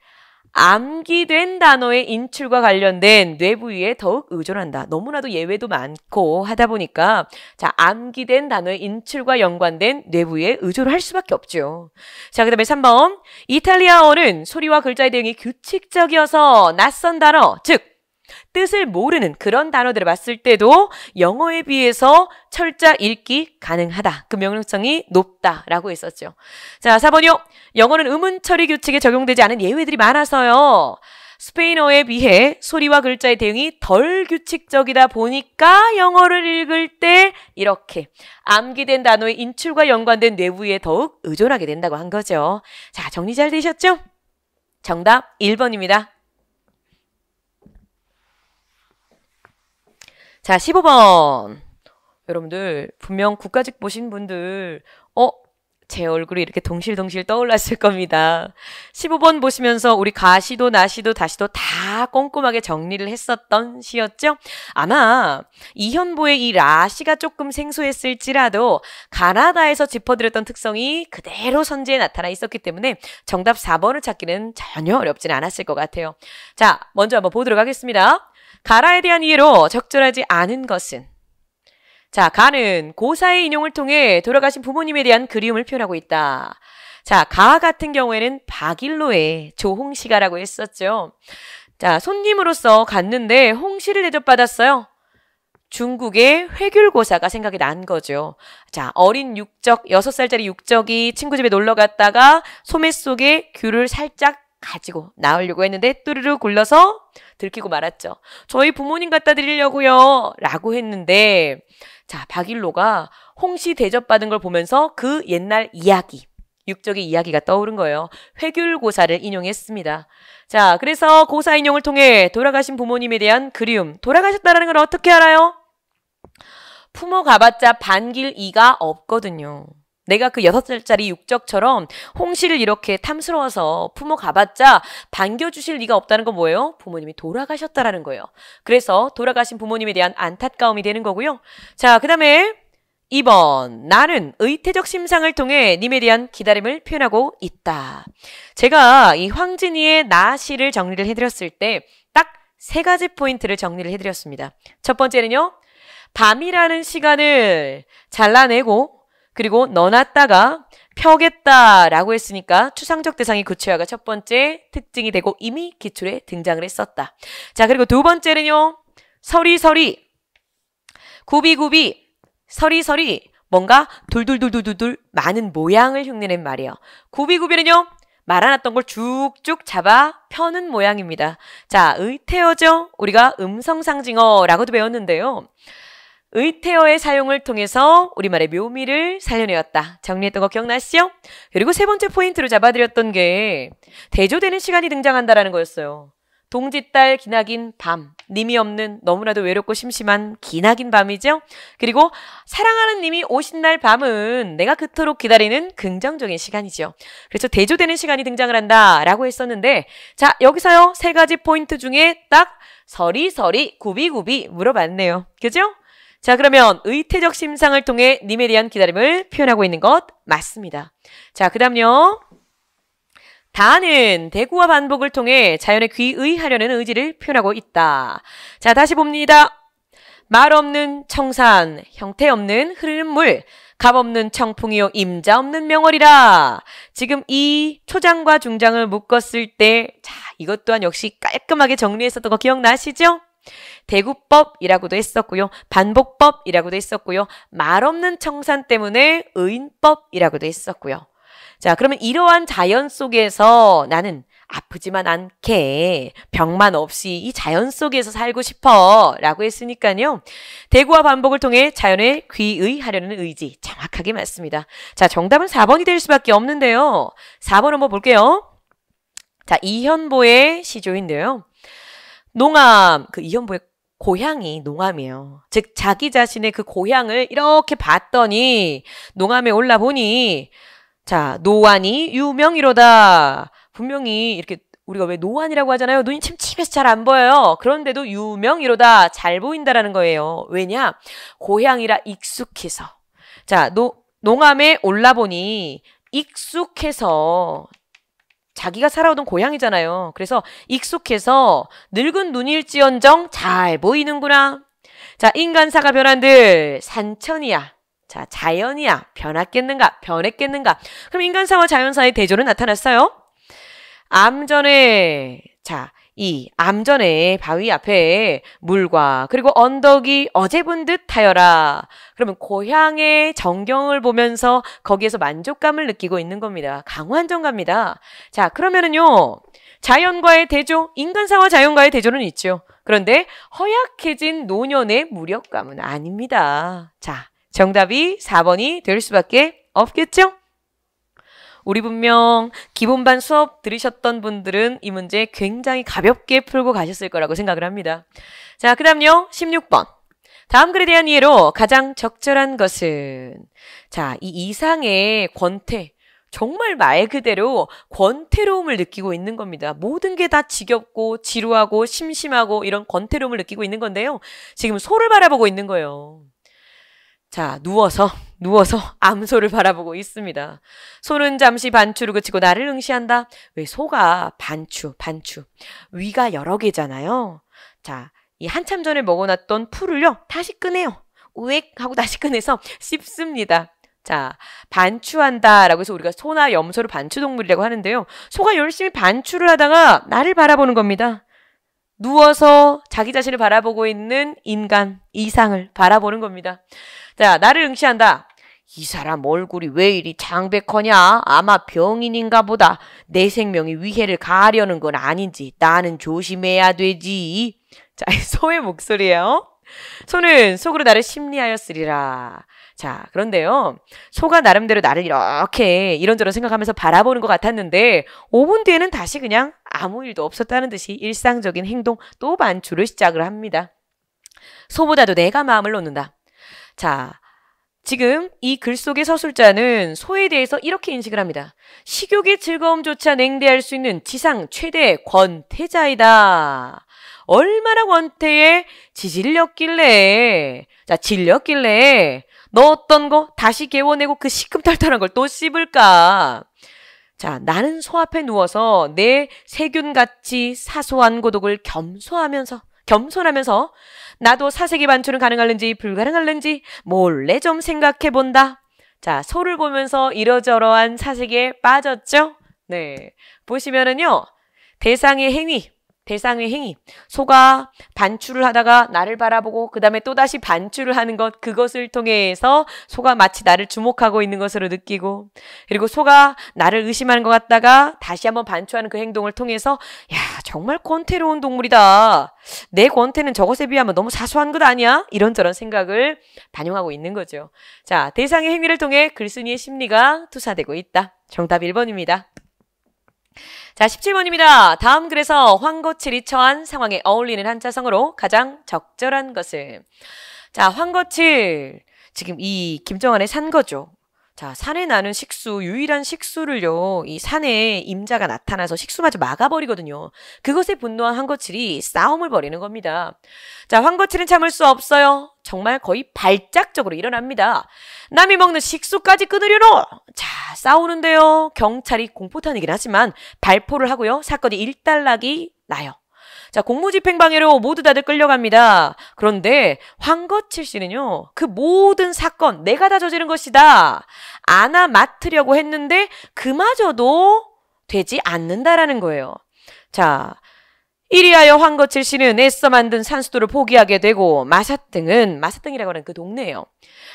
암기된 단어의 인출과 관련된 뇌부위에 더욱 의존한다. 너무나도 예외도 많고 하다 보니까 자 암기된 단어의 인출과 연관된 뇌부위에 의존할 수밖에 없죠. 자 그다음에 3번 이탈리아어는 소리와 글자의 대응이 규칙적이어서 낯선 단어 즉 뜻을 모르는 그런 단어들을 봤을 때도 영어에 비해서 철자 읽기 가능하다. 그 명령성이 높다라고 했었죠. 자, 4번요. 이 영어는 음운 처리 규칙에 적용되지 않은 예외들이 많아서요. 스페인어에 비해 소리와 글자의 대응이 덜 규칙적이다 보니까 영어를 읽을 때 이렇게 암기된 단어의 인출과 연관된 내부에 더욱 의존하게 된다고 한 거죠. 자, 정리 잘 되셨죠? 정답 1번입니다. 자, 15번. 여러분들, 분명 국가직 보신 분들, 어? 제 얼굴이 이렇게 동실동실 떠올랐을 겁니다. 15번 보시면서 우리 가시도 나시도 다시도 다 꼼꼼하게 정리를 했었던 시였죠? 아마 이현보의 이 라시가 조금 생소했을지라도 가나다에서 짚어드렸던 특성이 그대로 선지에 나타나 있었기 때문에 정답 4번을 찾기는 전혀 어렵진 않았을 것 같아요. 자, 먼저 한번 보도록 하겠습니다. 가라에 대한 이해로 적절하지 않은 것은 자, 가는 고사의 인용을 통해 돌아가신 부모님에 대한 그리움을 표현하고 있다. 자, 가 같은 경우에는 박일로의 조홍시가라고 했었죠. 자, 손님으로서 갔는데 홍시를 대접받았어요. 중국의 회귤고사가 생각이 난 거죠. 자, 어린 육적, 여 살짜리 육적이 친구 집에 놀러 갔다가 소매 속에 귤을 살짝 가지고 나오려고 했는데 뚜루루 굴러서 들키고 말았죠. 저희 부모님 갖다 드리려고요. 라고 했는데 자 박일로가 홍시 대접받은 걸 보면서 그 옛날 이야기 육적의 이야기가 떠오른 거예요. 회귤고사를 인용했습니다. 자, 그래서 고사 인용을 통해 돌아가신 부모님에 대한 그리움, 돌아가셨다는 걸 어떻게 알아요? 품어 가봤자 반길 이가 없거든요. 내가 그 여섯 살짜리 육적처럼 홍시를 이렇게 탐스러워서 품어 가봤자 반겨주실 리가 없다는 건 뭐예요? 부모님이 돌아가셨다라는 거예요. 그래서 돌아가신 부모님에 대한 안타까움이 되는 거고요. 자, 그 다음에 2번 나는 의태적 심상을 통해 님에 대한 기다림을 표현하고 있다. 제가 이 황진이의 나시를 정리를 해드렸을 때 딱 세 가지 포인트를 정리를 해드렸습니다. 첫 번째는요. 밤이라는 시간을 잘라내고 그리고 넣어놨다가 펴겠다라고 했으니까 추상적 대상이 구체화가 첫 번째 특징이 되고 이미 기출에 등장을 했었다. 자 그리고 두 번째는요. 서리서리 구비구비 서리서리 뭔가 돌돌돌돌돌돌 많은 모양을 흉내낸 말이에요. 구비구비는요. 말아놨던 걸 쭉쭉 잡아 펴는 모양입니다. 자, 의태어죠. 우리가 음성상징어라고도 배웠는데요. 의태어의 사용을 통해서 우리말의 묘미를 살려내었다. 정리했던 거 기억나시죠? 그리고 세 번째 포인트로 잡아드렸던 게 대조되는 시간이 등장한다라는 거였어요. 동짓달 기나긴 밤, 님이 없는 너무나도 외롭고 심심한 기나긴 밤이죠. 그리고 사랑하는 님이 오신 날 밤은 내가 그토록 기다리는 긍정적인 시간이죠. 그래서 대조되는 시간이 등장을 한다라고 했었는데 자 여기서요 세 가지 포인트 중에 딱 서리서리 구비구비 물어봤네요. 그죠? 자, 그러면 의태적 심상을 통해 님에 대한 기다림을 표현하고 있는 것 맞습니다. 자, 그 다음요. 다는 대구와 반복을 통해 자연에 귀의하려는 의지를 표현하고 있다. 자, 다시 봅니다. 말 없는 청산, 형태 없는 흐르는 물, 값 없는 청풍이요 임자 없는 명월이라. 지금 이 초장과 중장을 묶었을 때, 자, 이것 또한 역시 깔끔하게 정리했었던 거 기억나시죠? 대구법이라고도 했었고요. 반복법이라고도 했었고요. 말없는 청산 때문에 의인법이라고도 했었고요. 자, 그러면 이러한 자연 속에서 나는 아프지만 않게 병만 없이 이 자연 속에서 살고 싶어 라고 했으니까요. 대구와 반복을 통해 자연에 귀의하려는 의지 정확하게 맞습니다. 자 정답은 4번이 될 수밖에 없는데요. 4번 한번 볼게요. 자 이현보의 시조인데요. 농암 그 이현보의 고향이 농암이에요. 즉 자기 자신의 그 고향을 이렇게 봤더니 농암에 올라 보니 자 노안이 유명이로다 분명히 이렇게 우리가 왜 노안이라고 하잖아요. 눈이 침침해서 잘 안 보여요. 그런데도 유명이로다 잘 보인다라는 거예요. 왜냐 고향이라 익숙해서 자 노, 농암에 올라 보니 익숙해서 자기가 살아오던 고향이잖아요. 그래서 익숙해서 늙은 눈일지언정 잘 보이는구나. 자, 인간사가 변한들 산천이야. 자, 자연이야. 변했겠는가? 변했겠는가? 그럼 인간사와 자연사의 대조는 나타났어요. 암전에 자, 이 암전의 바위 앞에 물과 그리고 언덕이 어제 본듯 하여라. 그러면 고향의 전경을 보면서 거기에서 만족감을 느끼고 있는 겁니다. 강환정갑니다. 자, 그러면은요. 자연과의 대조, 인간사와 자연과의 대조는 있죠. 그런데 허약해진 노년의 무력감은 아닙니다. 자, 정답이 4번이 될 수밖에 없겠죠? 우리 분명 기본반 수업 들으셨던 분들은 이 문제 굉장히 가볍게 풀고 가셨을 거라고 생각을 합니다. 자, 그 다음요. 16번. 다음 글에 대한 이해로 가장 적절한 것은 자, 이 이상의 권태, 정말 말 그대로 권태로움을 느끼고 있는 겁니다. 모든 게 다 지겹고 지루하고 심심하고 이런 권태로움을 느끼고 있는 건데요. 지금 소를 바라보고 있는 거예요. 자, 누워서 누워서 암소를 바라보고 있습니다. 소는 잠시 반추를 그치고 나를 응시한다. 왜 소가 반추, 반추. 위가 여러 개잖아요. 자, 이 한참 전에 먹어놨던 풀을요. 다시 꺼내요. 우액 하고 다시 꺼내서 씹습니다. 자, 반추한다 라고 해서 우리가 소나 염소를 반추동물이라고 하는데요. 소가 열심히 반추를 하다가 나를 바라보는 겁니다. 누워서 자기 자신을 바라보고 있는 인간 이상을 바라보는 겁니다. 자, 나를 응시한다. 이 사람 얼굴이 왜 이리 장백허냐? 아마 병인인가 보다. 내 생명이 위해를 가하려는 건 아닌지 나는 조심해야 되지. 자, 소의 목소리예요. 소는 속으로 나를 심리하였으리라. 자, 그런데요. 소가 나름대로 나를 이렇게 이런저런 생각하면서 바라보는 것 같았는데 5분 뒤에는 다시 그냥 아무 일도 없었다는 듯이 일상적인 행동 또 반추를 시작을 합니다. 소보다도 내가 마음을 놓는다. 자, 지금 이 글 속의 서술자는 소에 대해서 이렇게 인식을 합니다. 식욕의 즐거움조차 냉대할 수 있는 지상 최대 권태자이다. 얼마나 권태에 지질렸길래, 자, 질렸길래 넣었던 거 다시 개워내고 그 시큼털털한 걸 또 씹을까. 자, 나는 소 앞에 누워서 내 세균같이 사소한 고독을 겸소하면서 겸손하면서 나도 사색의 반출은 가능할는지 불가능할는지 몰래 좀 생각해 본다. 자, 소를 보면서 이러저러한 사색에 빠졌죠? 네. 보시면은요. 대상의 행위, 대상의 행위. 소가 반출을 하다가 나를 바라보고 그 다음에 또다시 반출을 하는 것 그것을 통해서 소가 마치 나를 주목하고 있는 것으로 느끼고 그리고 소가 나를 의심하는 것 같다가 다시 한번 반출하는 그 행동을 통해서 야 정말 권태로운 동물이다. 내 권태는 저것에 비하면 너무 사소한 것 아니야? 이런저런 생각을 반영하고 있는 거죠. 자 대상의 행위를 통해 글쓴이의 심리가 투사되고 있다. 정답 1번입니다. 자, 17번입니다. 다음 글에서 황거칠이 처한 상황에 어울리는 한자성으로 가장 적절한 것을. 자, 황거칠. 지금 이 김정환의 산 거죠. 자, 산에 나는 식수, 유일한 식수를요, 이 산에 임자가 나타나서 식수마저 막아버리거든요. 그것에 분노한 황거칠이 싸움을 벌이는 겁니다. 자, 황거칠은 참을 수 없어요. 정말 거의 발작적으로 일어납니다. 남이 먹는 식수까지 끊으려노! 자, 싸우는데요. 경찰이 공포탄이긴 하지만 발포를 하고요. 사건이 일단락이 나요. 자, 공무집행방해로 모두 다들 끌려갑니다. 그런데 황거칠 씨는요. 그 모든 사건 내가 다 저지른 것이다. 안아 맡으려고 했는데 그마저도 되지 않는다라는 거예요. 자, 이리하여 황거칠 씨는 애써 만든 산수도를 포기하게 되고 마사등은 마사등이라고 하는 그 동네예요.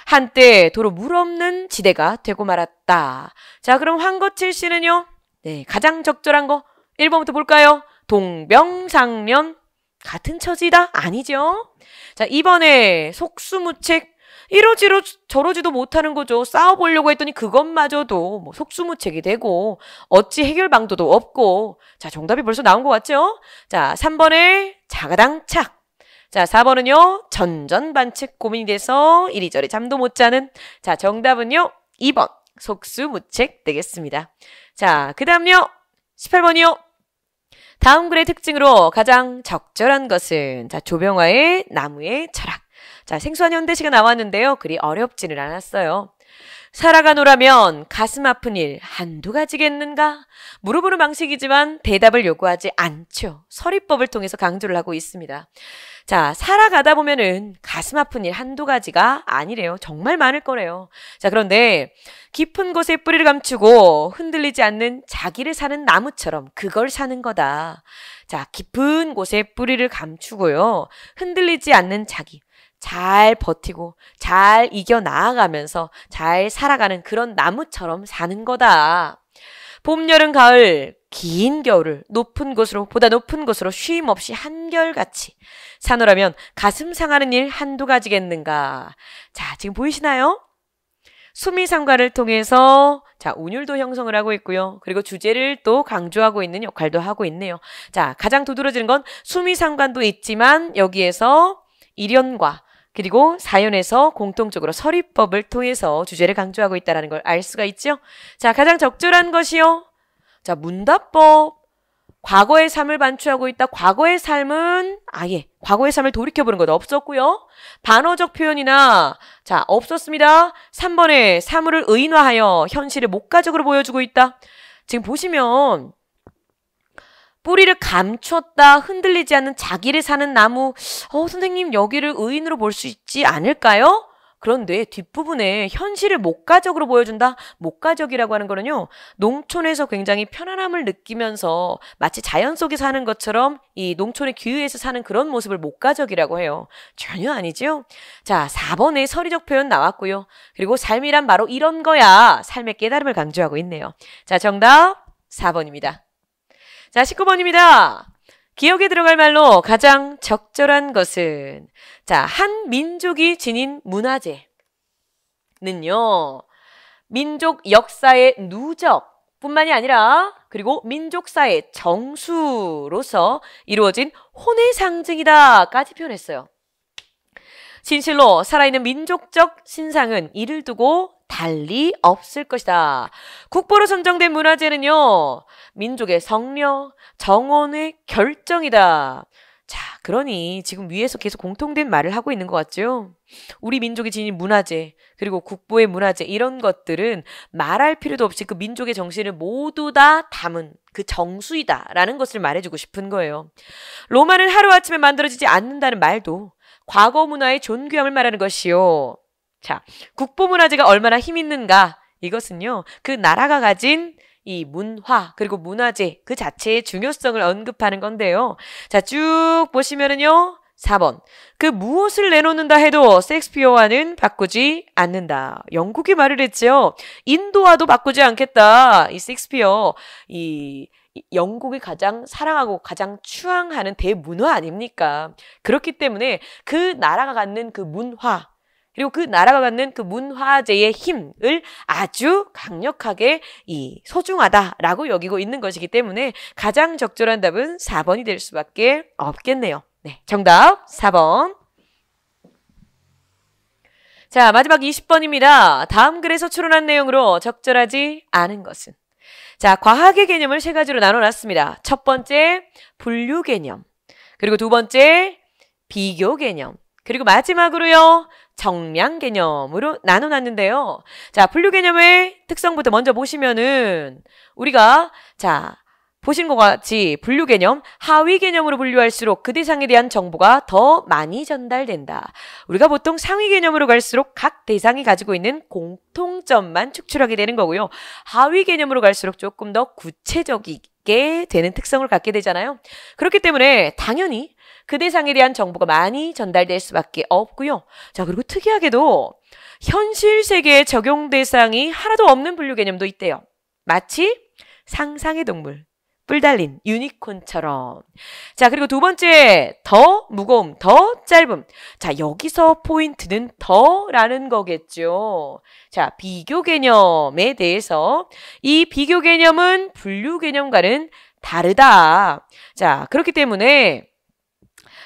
한때 도로 물 없는 지대가 되고 말았다. 자, 그럼 황거칠 씨는요. 네, 가장 적절한 거 1번부터 볼까요? 동병상련 같은 처지다? 아니죠. 자, 이번에 속수무책 이러지로 저러지도 못하는 거죠. 싸워보려고 했더니 그것마저도 뭐 속수무책이 되고 어찌 해결 방도도 없고 자 정답이 벌써 나온 것 같죠? 자 3번에 자가당착 자 4번은요 전전반칙 고민이 돼서 이리저리 잠도 못 자는 자 정답은요 2번 속수무책 되겠습니다. 자 그 다음요 18번이요 다음 글의 특징으로 가장 적절한 것은 자 조병화의 나무의 철학. 자 생소한 현대시가 나왔는데요. 그리 어렵지는 않았어요. 살아가노라면 가슴 아픈 일 한두 가지겠는가? 물어보는 방식이지만 대답을 요구하지 않죠. 서리법을 통해서 강조를 하고 있습니다. 자, 살아가다 보면은 가슴 아픈 일 한두 가지가 아니래요. 정말 많을 거래요. 자, 그런데 깊은 곳에 뿌리를 감추고 흔들리지 않는 자기를 사는 나무처럼 그걸 사는 거다. 자, 깊은 곳에 뿌리를 감추고요. 흔들리지 않는 자기. 잘 버티고 잘 이겨 나아가면서 잘 살아가는 그런 나무처럼 사는 거다. 봄, 여름, 가을, 긴 겨울을 높은 곳으로 보다 높은 곳으로 쉼없이 한결같이 사노라면 가슴 상하는 일 한두 가지겠는가. 자, 지금 보이시나요? 수미상관을 통해서 자 운율도 형성을 하고 있고요. 그리고 주제를 또 강조하고 있는 역할도 하고 있네요. 자 가장 두드러지는 건 수미상관도 있지만 여기에서 일연과 그리고 사연에서 공통적으로 서리법을 통해서 주제를 강조하고 있다는 걸 알 수가 있죠. 자, 가장 적절한 것이요. 자, 문답법. 과거의 삶을 반추하고 있다. 과거의 삶은 아예 과거의 삶을 돌이켜보는 것도 없었고요. 반어적 표현이나 자 없었습니다. 3번에 사물을 의인화하여 현실을 목가적으로 보여주고 있다. 지금 보시면 뿌리를 감췄다 흔들리지 않는 자기를 사는 나무 어 선생님 여기를 의인으로 볼 수 있지 않을까요? 그런데 뒷부분에 현실을 목가적으로 보여준다? 목가적이라고 하는 거는요. 농촌에서 굉장히 편안함을 느끼면서 마치 자연 속에 사는 것처럼 이 농촌의 기후에서 사는 그런 모습을 목가적이라고 해요. 전혀 아니죠 자, 4번의 서리적 표현 나왔고요. 그리고 삶이란 바로 이런 거야. 삶의 깨달음을 강조하고 있네요. 자, 정답 4번입니다. 자, 19번입니다. 기억에 들어갈 말로 가장 적절한 것은 자, 한 민족이 지닌 문화재는요. 민족 역사의 누적 뿐만이 아니라 그리고 민족사의 정수로서 이루어진 혼의 상징이다까지 표현했어요. 진실로 살아있는 민족적 신상은 이를 두고 달리 없을 것이다. 국보로 선정된 문화재는요. 민족의 성명, 정원의 결정이다. 자, 그러니 지금 위에서 계속 공통된 말을 하고 있는 것 같죠? 우리 민족이 지닌 문화재, 그리고 국보의 문화재, 이런 것들은 말할 필요도 없이 그 민족의 정신을 모두 다 담은 그 정수이다. 라는 것을 말해주고 싶은 거예요. 로마는 하루아침에 만들어지지 않는다는 말도 과거 문화의 존귀함을 말하는 것이요. 자, 국보문화재가 얼마나 힘 있는가? 이것은요, 그 나라가 가진 이 문화 그리고 문화재 그 자체의 중요성을 언급하는 건데요. 자, 쭉 보시면은요. 4번. 그 무엇을 내놓는다 해도 섹스피어와는 바꾸지 않는다. 영국이 말을 했지요. 인도와도 바꾸지 않겠다. 이 섹스피어 이 영국이 가장 사랑하고 가장 추앙하는 대문화 아닙니까? 그렇기 때문에 그 나라가 갖는 그 문화 그리고 그 나라가 갖는 그 문화재의 힘을 아주 강력하게 이 소중하다라고 여기고 있는 것이기 때문에 가장 적절한 답은 4번이 될 수밖에 없겠네요. 네, 정답 4번. 자, 마지막 20번입니다. 다음 글에서 추론한 내용으로 적절하지 않은 것은? 자, 과학의 개념을 세 가지로 나눠놨습니다. 첫 번째, 분류 개념. 그리고 두 번째, 비교 개념. 그리고 마지막으로요. 정량 개념으로 나눠놨는데요. 자, 분류 개념의 특성부터 먼저 보시면은 우리가 자, 보신 것 같이 분류 개념, 하위 개념으로 분류할수록 그 대상에 대한 정보가 더 많이 전달된다. 우리가 보통 상위 개념으로 갈수록 각 대상이 가지고 있는 공통점만 축출하게 되는 거고요. 하위 개념으로 갈수록 조금 더 구체적이게 되는 특성을 갖게 되잖아요. 그렇기 때문에 당연히 그 대상에 대한 정보가 많이 전달될 수밖에 없고요. 자, 그리고 특이하게도 현실 세계에 적용 대상이 하나도 없는 분류 개념도 있대요. 마치 상상의 동물, 뿔 달린 유니콘처럼. 자, 그리고 두 번째, 더 무거움, 더 짧음. 자, 여기서 포인트는 더라는 거겠죠. 자, 비교 개념에 대해서 이 비교 개념은 분류 개념과는 다르다. 자, 그렇기 때문에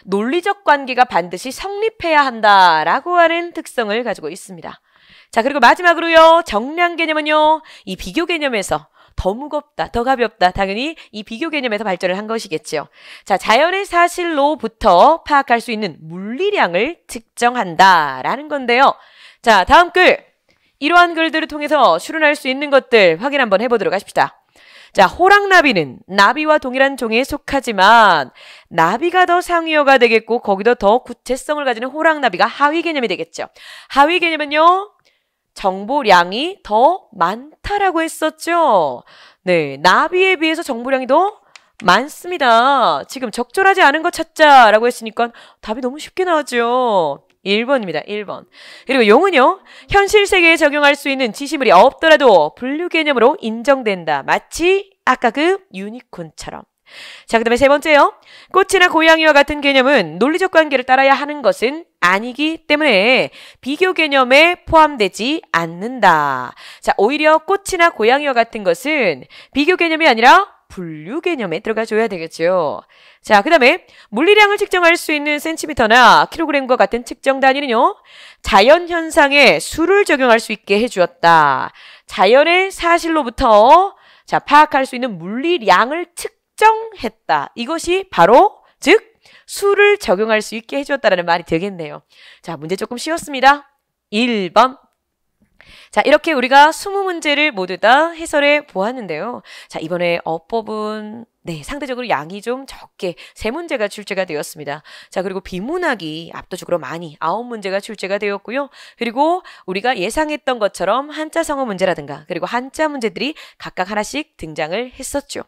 논리적 관계가 반드시 성립해야 한다라고 하는 특성을 가지고 있습니다. 자, 그리고 마지막으로요. 정량 개념은요. 이 비교 개념에서 더 무겁다, 더 가볍다. 당연히 이 비교 개념에서 발전을 한 것이겠죠. 자, 자연의 사실로부터 파악할 수 있는 물리량을 측정한다라는 건데요. 자, 다음 글. 이러한 글들을 통해서 추론할 수 있는 것들 확인 한번 해보도록 하십시다. 자, 호랑나비는 나비와 동일한 종에 속하지만 나비가 더 상위어가 되겠고 거기도 더 구체성을 가지는 호랑나비가 하위 개념이 되겠죠. 하위 개념은요. 정보량이 더 많다라고 했었죠. 네, 나비에 비해서 정보량이 더 많습니다. 지금 적절하지 않은 것 찾자라고 했으니까 답이 너무 쉽게 나왔죠. 1번입니다. 1번. 그리고 용은요. 현실 세계에 적용할 수 있는 지시물이 없더라도 분류 개념으로 인정된다. 마치 아까 그 유니콘처럼. 자, 그 다음에 세 번째요. 꽃이나 고양이와 같은 개념은 논리적 관계를 따라야 하는 것은 아니기 때문에 비교 개념에 포함되지 않는다. 자, 오히려 꽃이나 고양이와 같은 것은 비교 개념이 아니라 분류 개념에 들어가 줘야 되겠죠. 자, 그 다음에 물리량을 측정할 수 있는 센티미터나 킬로그램과 같은 측정 단위는요. 자연 현상에 수를 적용할 수 있게 해주었다. 자연의 사실로부터 자 파악할 수 있는 물리량을 측정했다. 이것이 바로 즉 수를 적용할 수 있게 해주었다라는 말이 되겠네요. 자, 문제 조금 쉬웠습니다. 1번 자, 이렇게 우리가 20문제를 모두 다 해설해 보았는데요. 자, 이번에 어법은 네, 상대적으로 양이 좀 적게 세 문제가 출제가 되었습니다. 자, 그리고 비문학이 압도적으로 많이 아홉 문제가 출제가 되었고요. 그리고 우리가 예상했던 것처럼 한자 성어 문제라든가 그리고 한자 문제들이 각각 하나씩 등장을 했었죠.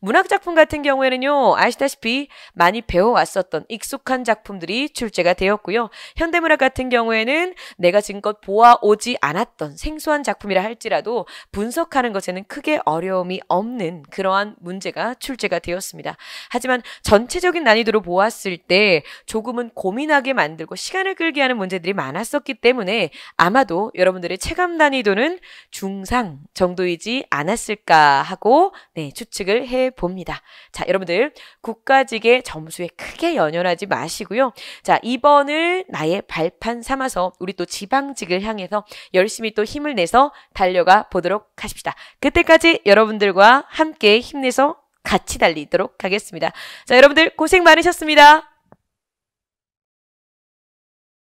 문학 작품 같은 경우에는요. 아시다시피 많이 배워왔었던 익숙한 작품들이 출제가 되었고요. 현대문학 같은 경우에는 내가 지금껏 보아오지 않았던 생소한 작품이라 할지라도 분석하는 것에는 크게 어려움이 없는 그러한 문제가 출제가 되었습니다. 하지만 전체적인 난이도로 보았을 때 조금은 고민하게 만들고 시간을 끌게 하는 문제들이 많았었기 때문에 아마도 여러분들의 체감 난이도는 중상 정도이지 않았을까 하고 네, 추측을 생각을 해봅니다. 자, 여러분들 국가직의 점수에 크게 연연하지 마시고요. 자, 2번을 나의 발판 삼아서 우리 또 지방직을 향해서 열심히 또 힘을 내서 달려가 보도록 하십시다. 그때까지 여러분들과 함께 힘내서 같이 달리도록 하겠습니다. 자, 여러분들 고생 많으셨습니다.